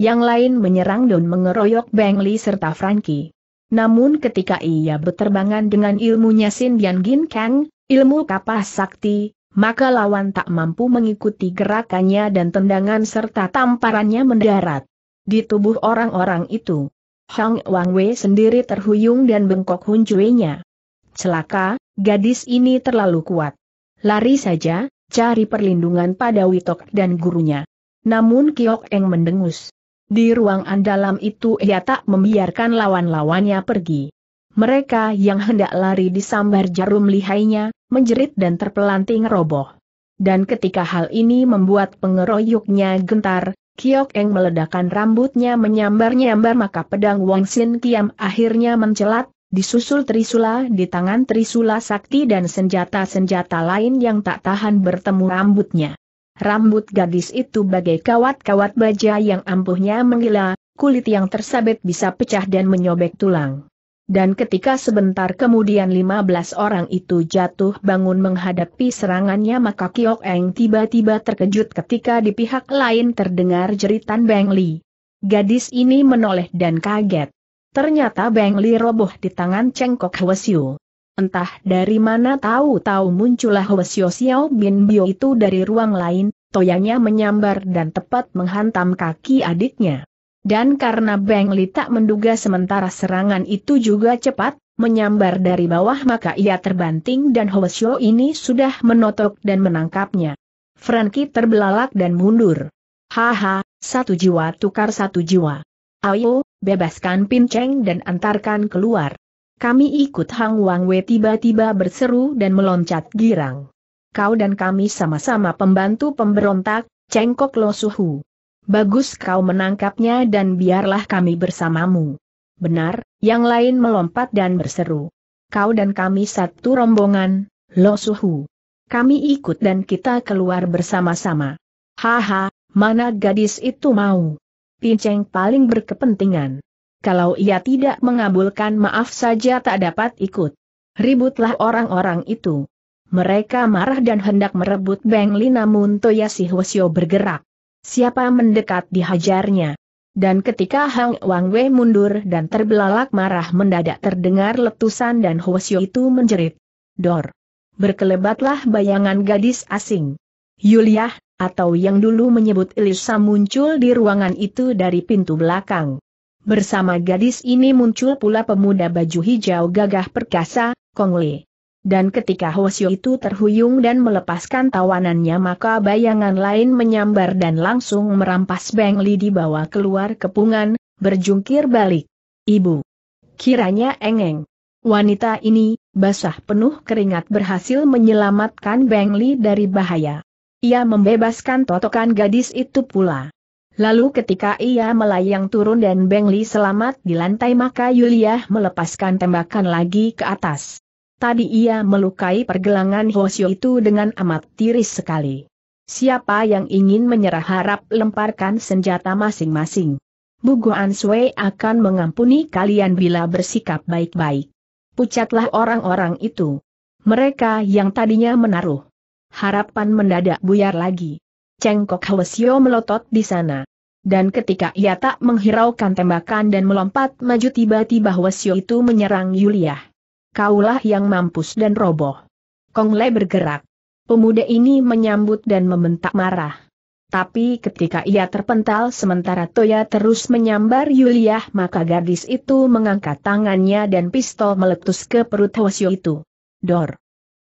yang lain menyerang dan mengeroyok Bengli serta Frankie. Namun ketika ia berterbangan dengan ilmunya Sin Dian Gin Kang, ilmu kapas sakti, maka lawan tak mampu mengikuti gerakannya dan tendangan serta tamparannya mendarat. Di tubuh orang-orang itu, Hang Wang Wei sendiri terhuyung dan bengkok huncuenya. Celaka, gadis ini terlalu kuat. Lari saja, cari perlindungan pada Witok dan gurunya. Namun Kiok Eng mendengus. Di ruangan dalam itu ia tak membiarkan lawan-lawannya pergi. Mereka yang hendak lari disambar jarum lihainya, menjerit dan terpelanting roboh. Dan ketika hal ini membuat pengeroyoknya gentar, Kiok Eng meledakan rambutnya menyambar-nyambar maka pedang Wang Sin Kiam akhirnya mencelat, disusul Trisula di tangan Trisula Sakti dan senjata-senjata lain yang tak tahan bertemu rambutnya. Rambut gadis itu bagai kawat-kawat baja yang ampuhnya menggila, kulit yang tersabet bisa pecah dan menyobek tulang dan ketika sebentar kemudian 15 orang itu jatuh bangun menghadapi serangannya maka Kiok Eng tiba-tiba terkejut ketika di pihak lain terdengar jeritan Beng Li. Gadis ini menoleh dan kaget. Ternyata Beng Li roboh di tangan cengkok Hwasyu. Entah dari mana tahu-tahu muncullah Hwasyu Xiao Bin Bio itu dari ruang lain, toyanya menyambar dan tepat menghantam kaki adiknya. Dan karena Beng Li tak menduga sementara serangan itu juga cepat, menyambar dari bawah maka ia terbanting dan Hoesyo ini sudah menotok dan menangkapnya. Frankie terbelalak dan mundur. Haha, satu jiwa tukar satu jiwa. Ayo, bebaskan Pinceng dan antarkan keluar. Kami ikut Hang Wang Wei tiba-tiba berseru dan meloncat girang. Kau dan kami sama-sama pembantu pemberontak, cengkok Suhu. Bagus kau menangkapnya dan biarlah kami bersamamu. Benar, yang lain melompat dan berseru. Kau dan kami satu rombongan, Lo Suhu. Kami ikut dan kita keluar bersama-sama. Haha, mana gadis itu mau? Pinceng paling berkepentingan. Kalau ia tidak mengabulkan maaf saja tak dapat ikut. Ributlah orang-orang itu. Mereka marah dan hendak merebut Beng Lina si Toya bergerak. Siapa mendekat dihajarnya. Dan ketika Hang Wang Wei mundur dan terbelalak marah mendadak terdengar letusan dan Hwasyo itu menjerit. Dor. Berkelebatlah bayangan gadis asing. Yulia, atau yang dulu menyebut Elisa muncul di ruangan itu dari pintu belakang. Bersama gadis ini muncul pula pemuda baju hijau gagah perkasa, Kong Lee. Dan ketika Hosyo itu terhuyung dan melepaskan tawanannya maka bayangan lain menyambar dan langsung merampas Beng Li dibawa keluar kepungan, berjungkir balik. Ibu. Kiranya engeng. Wanita ini, basah penuh keringat berhasil menyelamatkan Beng Li dari bahaya. Ia membebaskan totokan gadis itu pula. Lalu ketika ia melayang turun dan Beng Li selamat di lantai maka Yulia melepaskan tembakan lagi ke atas. Tadi ia melukai pergelangan Hosio itu dengan amat tiris sekali. Siapa yang ingin menyerah harap lemparkan senjata masing-masing. Bugo Sui akan mengampuni kalian bila bersikap baik-baik. Pucatlah orang-orang itu. Mereka yang tadinya menaruh harapan mendadak buyar lagi. Cengkok Hwasyo melotot di sana. Dan ketika ia tak menghiraukan tembakan dan melompat maju tiba-tiba Hwasyo itu menyerang Yuliah kaulah yang mampus dan roboh. Kong Le bergerak. Pemuda ini menyambut dan membentak marah. Tapi ketika ia terpental sementara Toya terus menyambar Yulia, maka gadis itu mengangkat tangannya dan pistol meletus ke perut Hwasyo itu. Dor!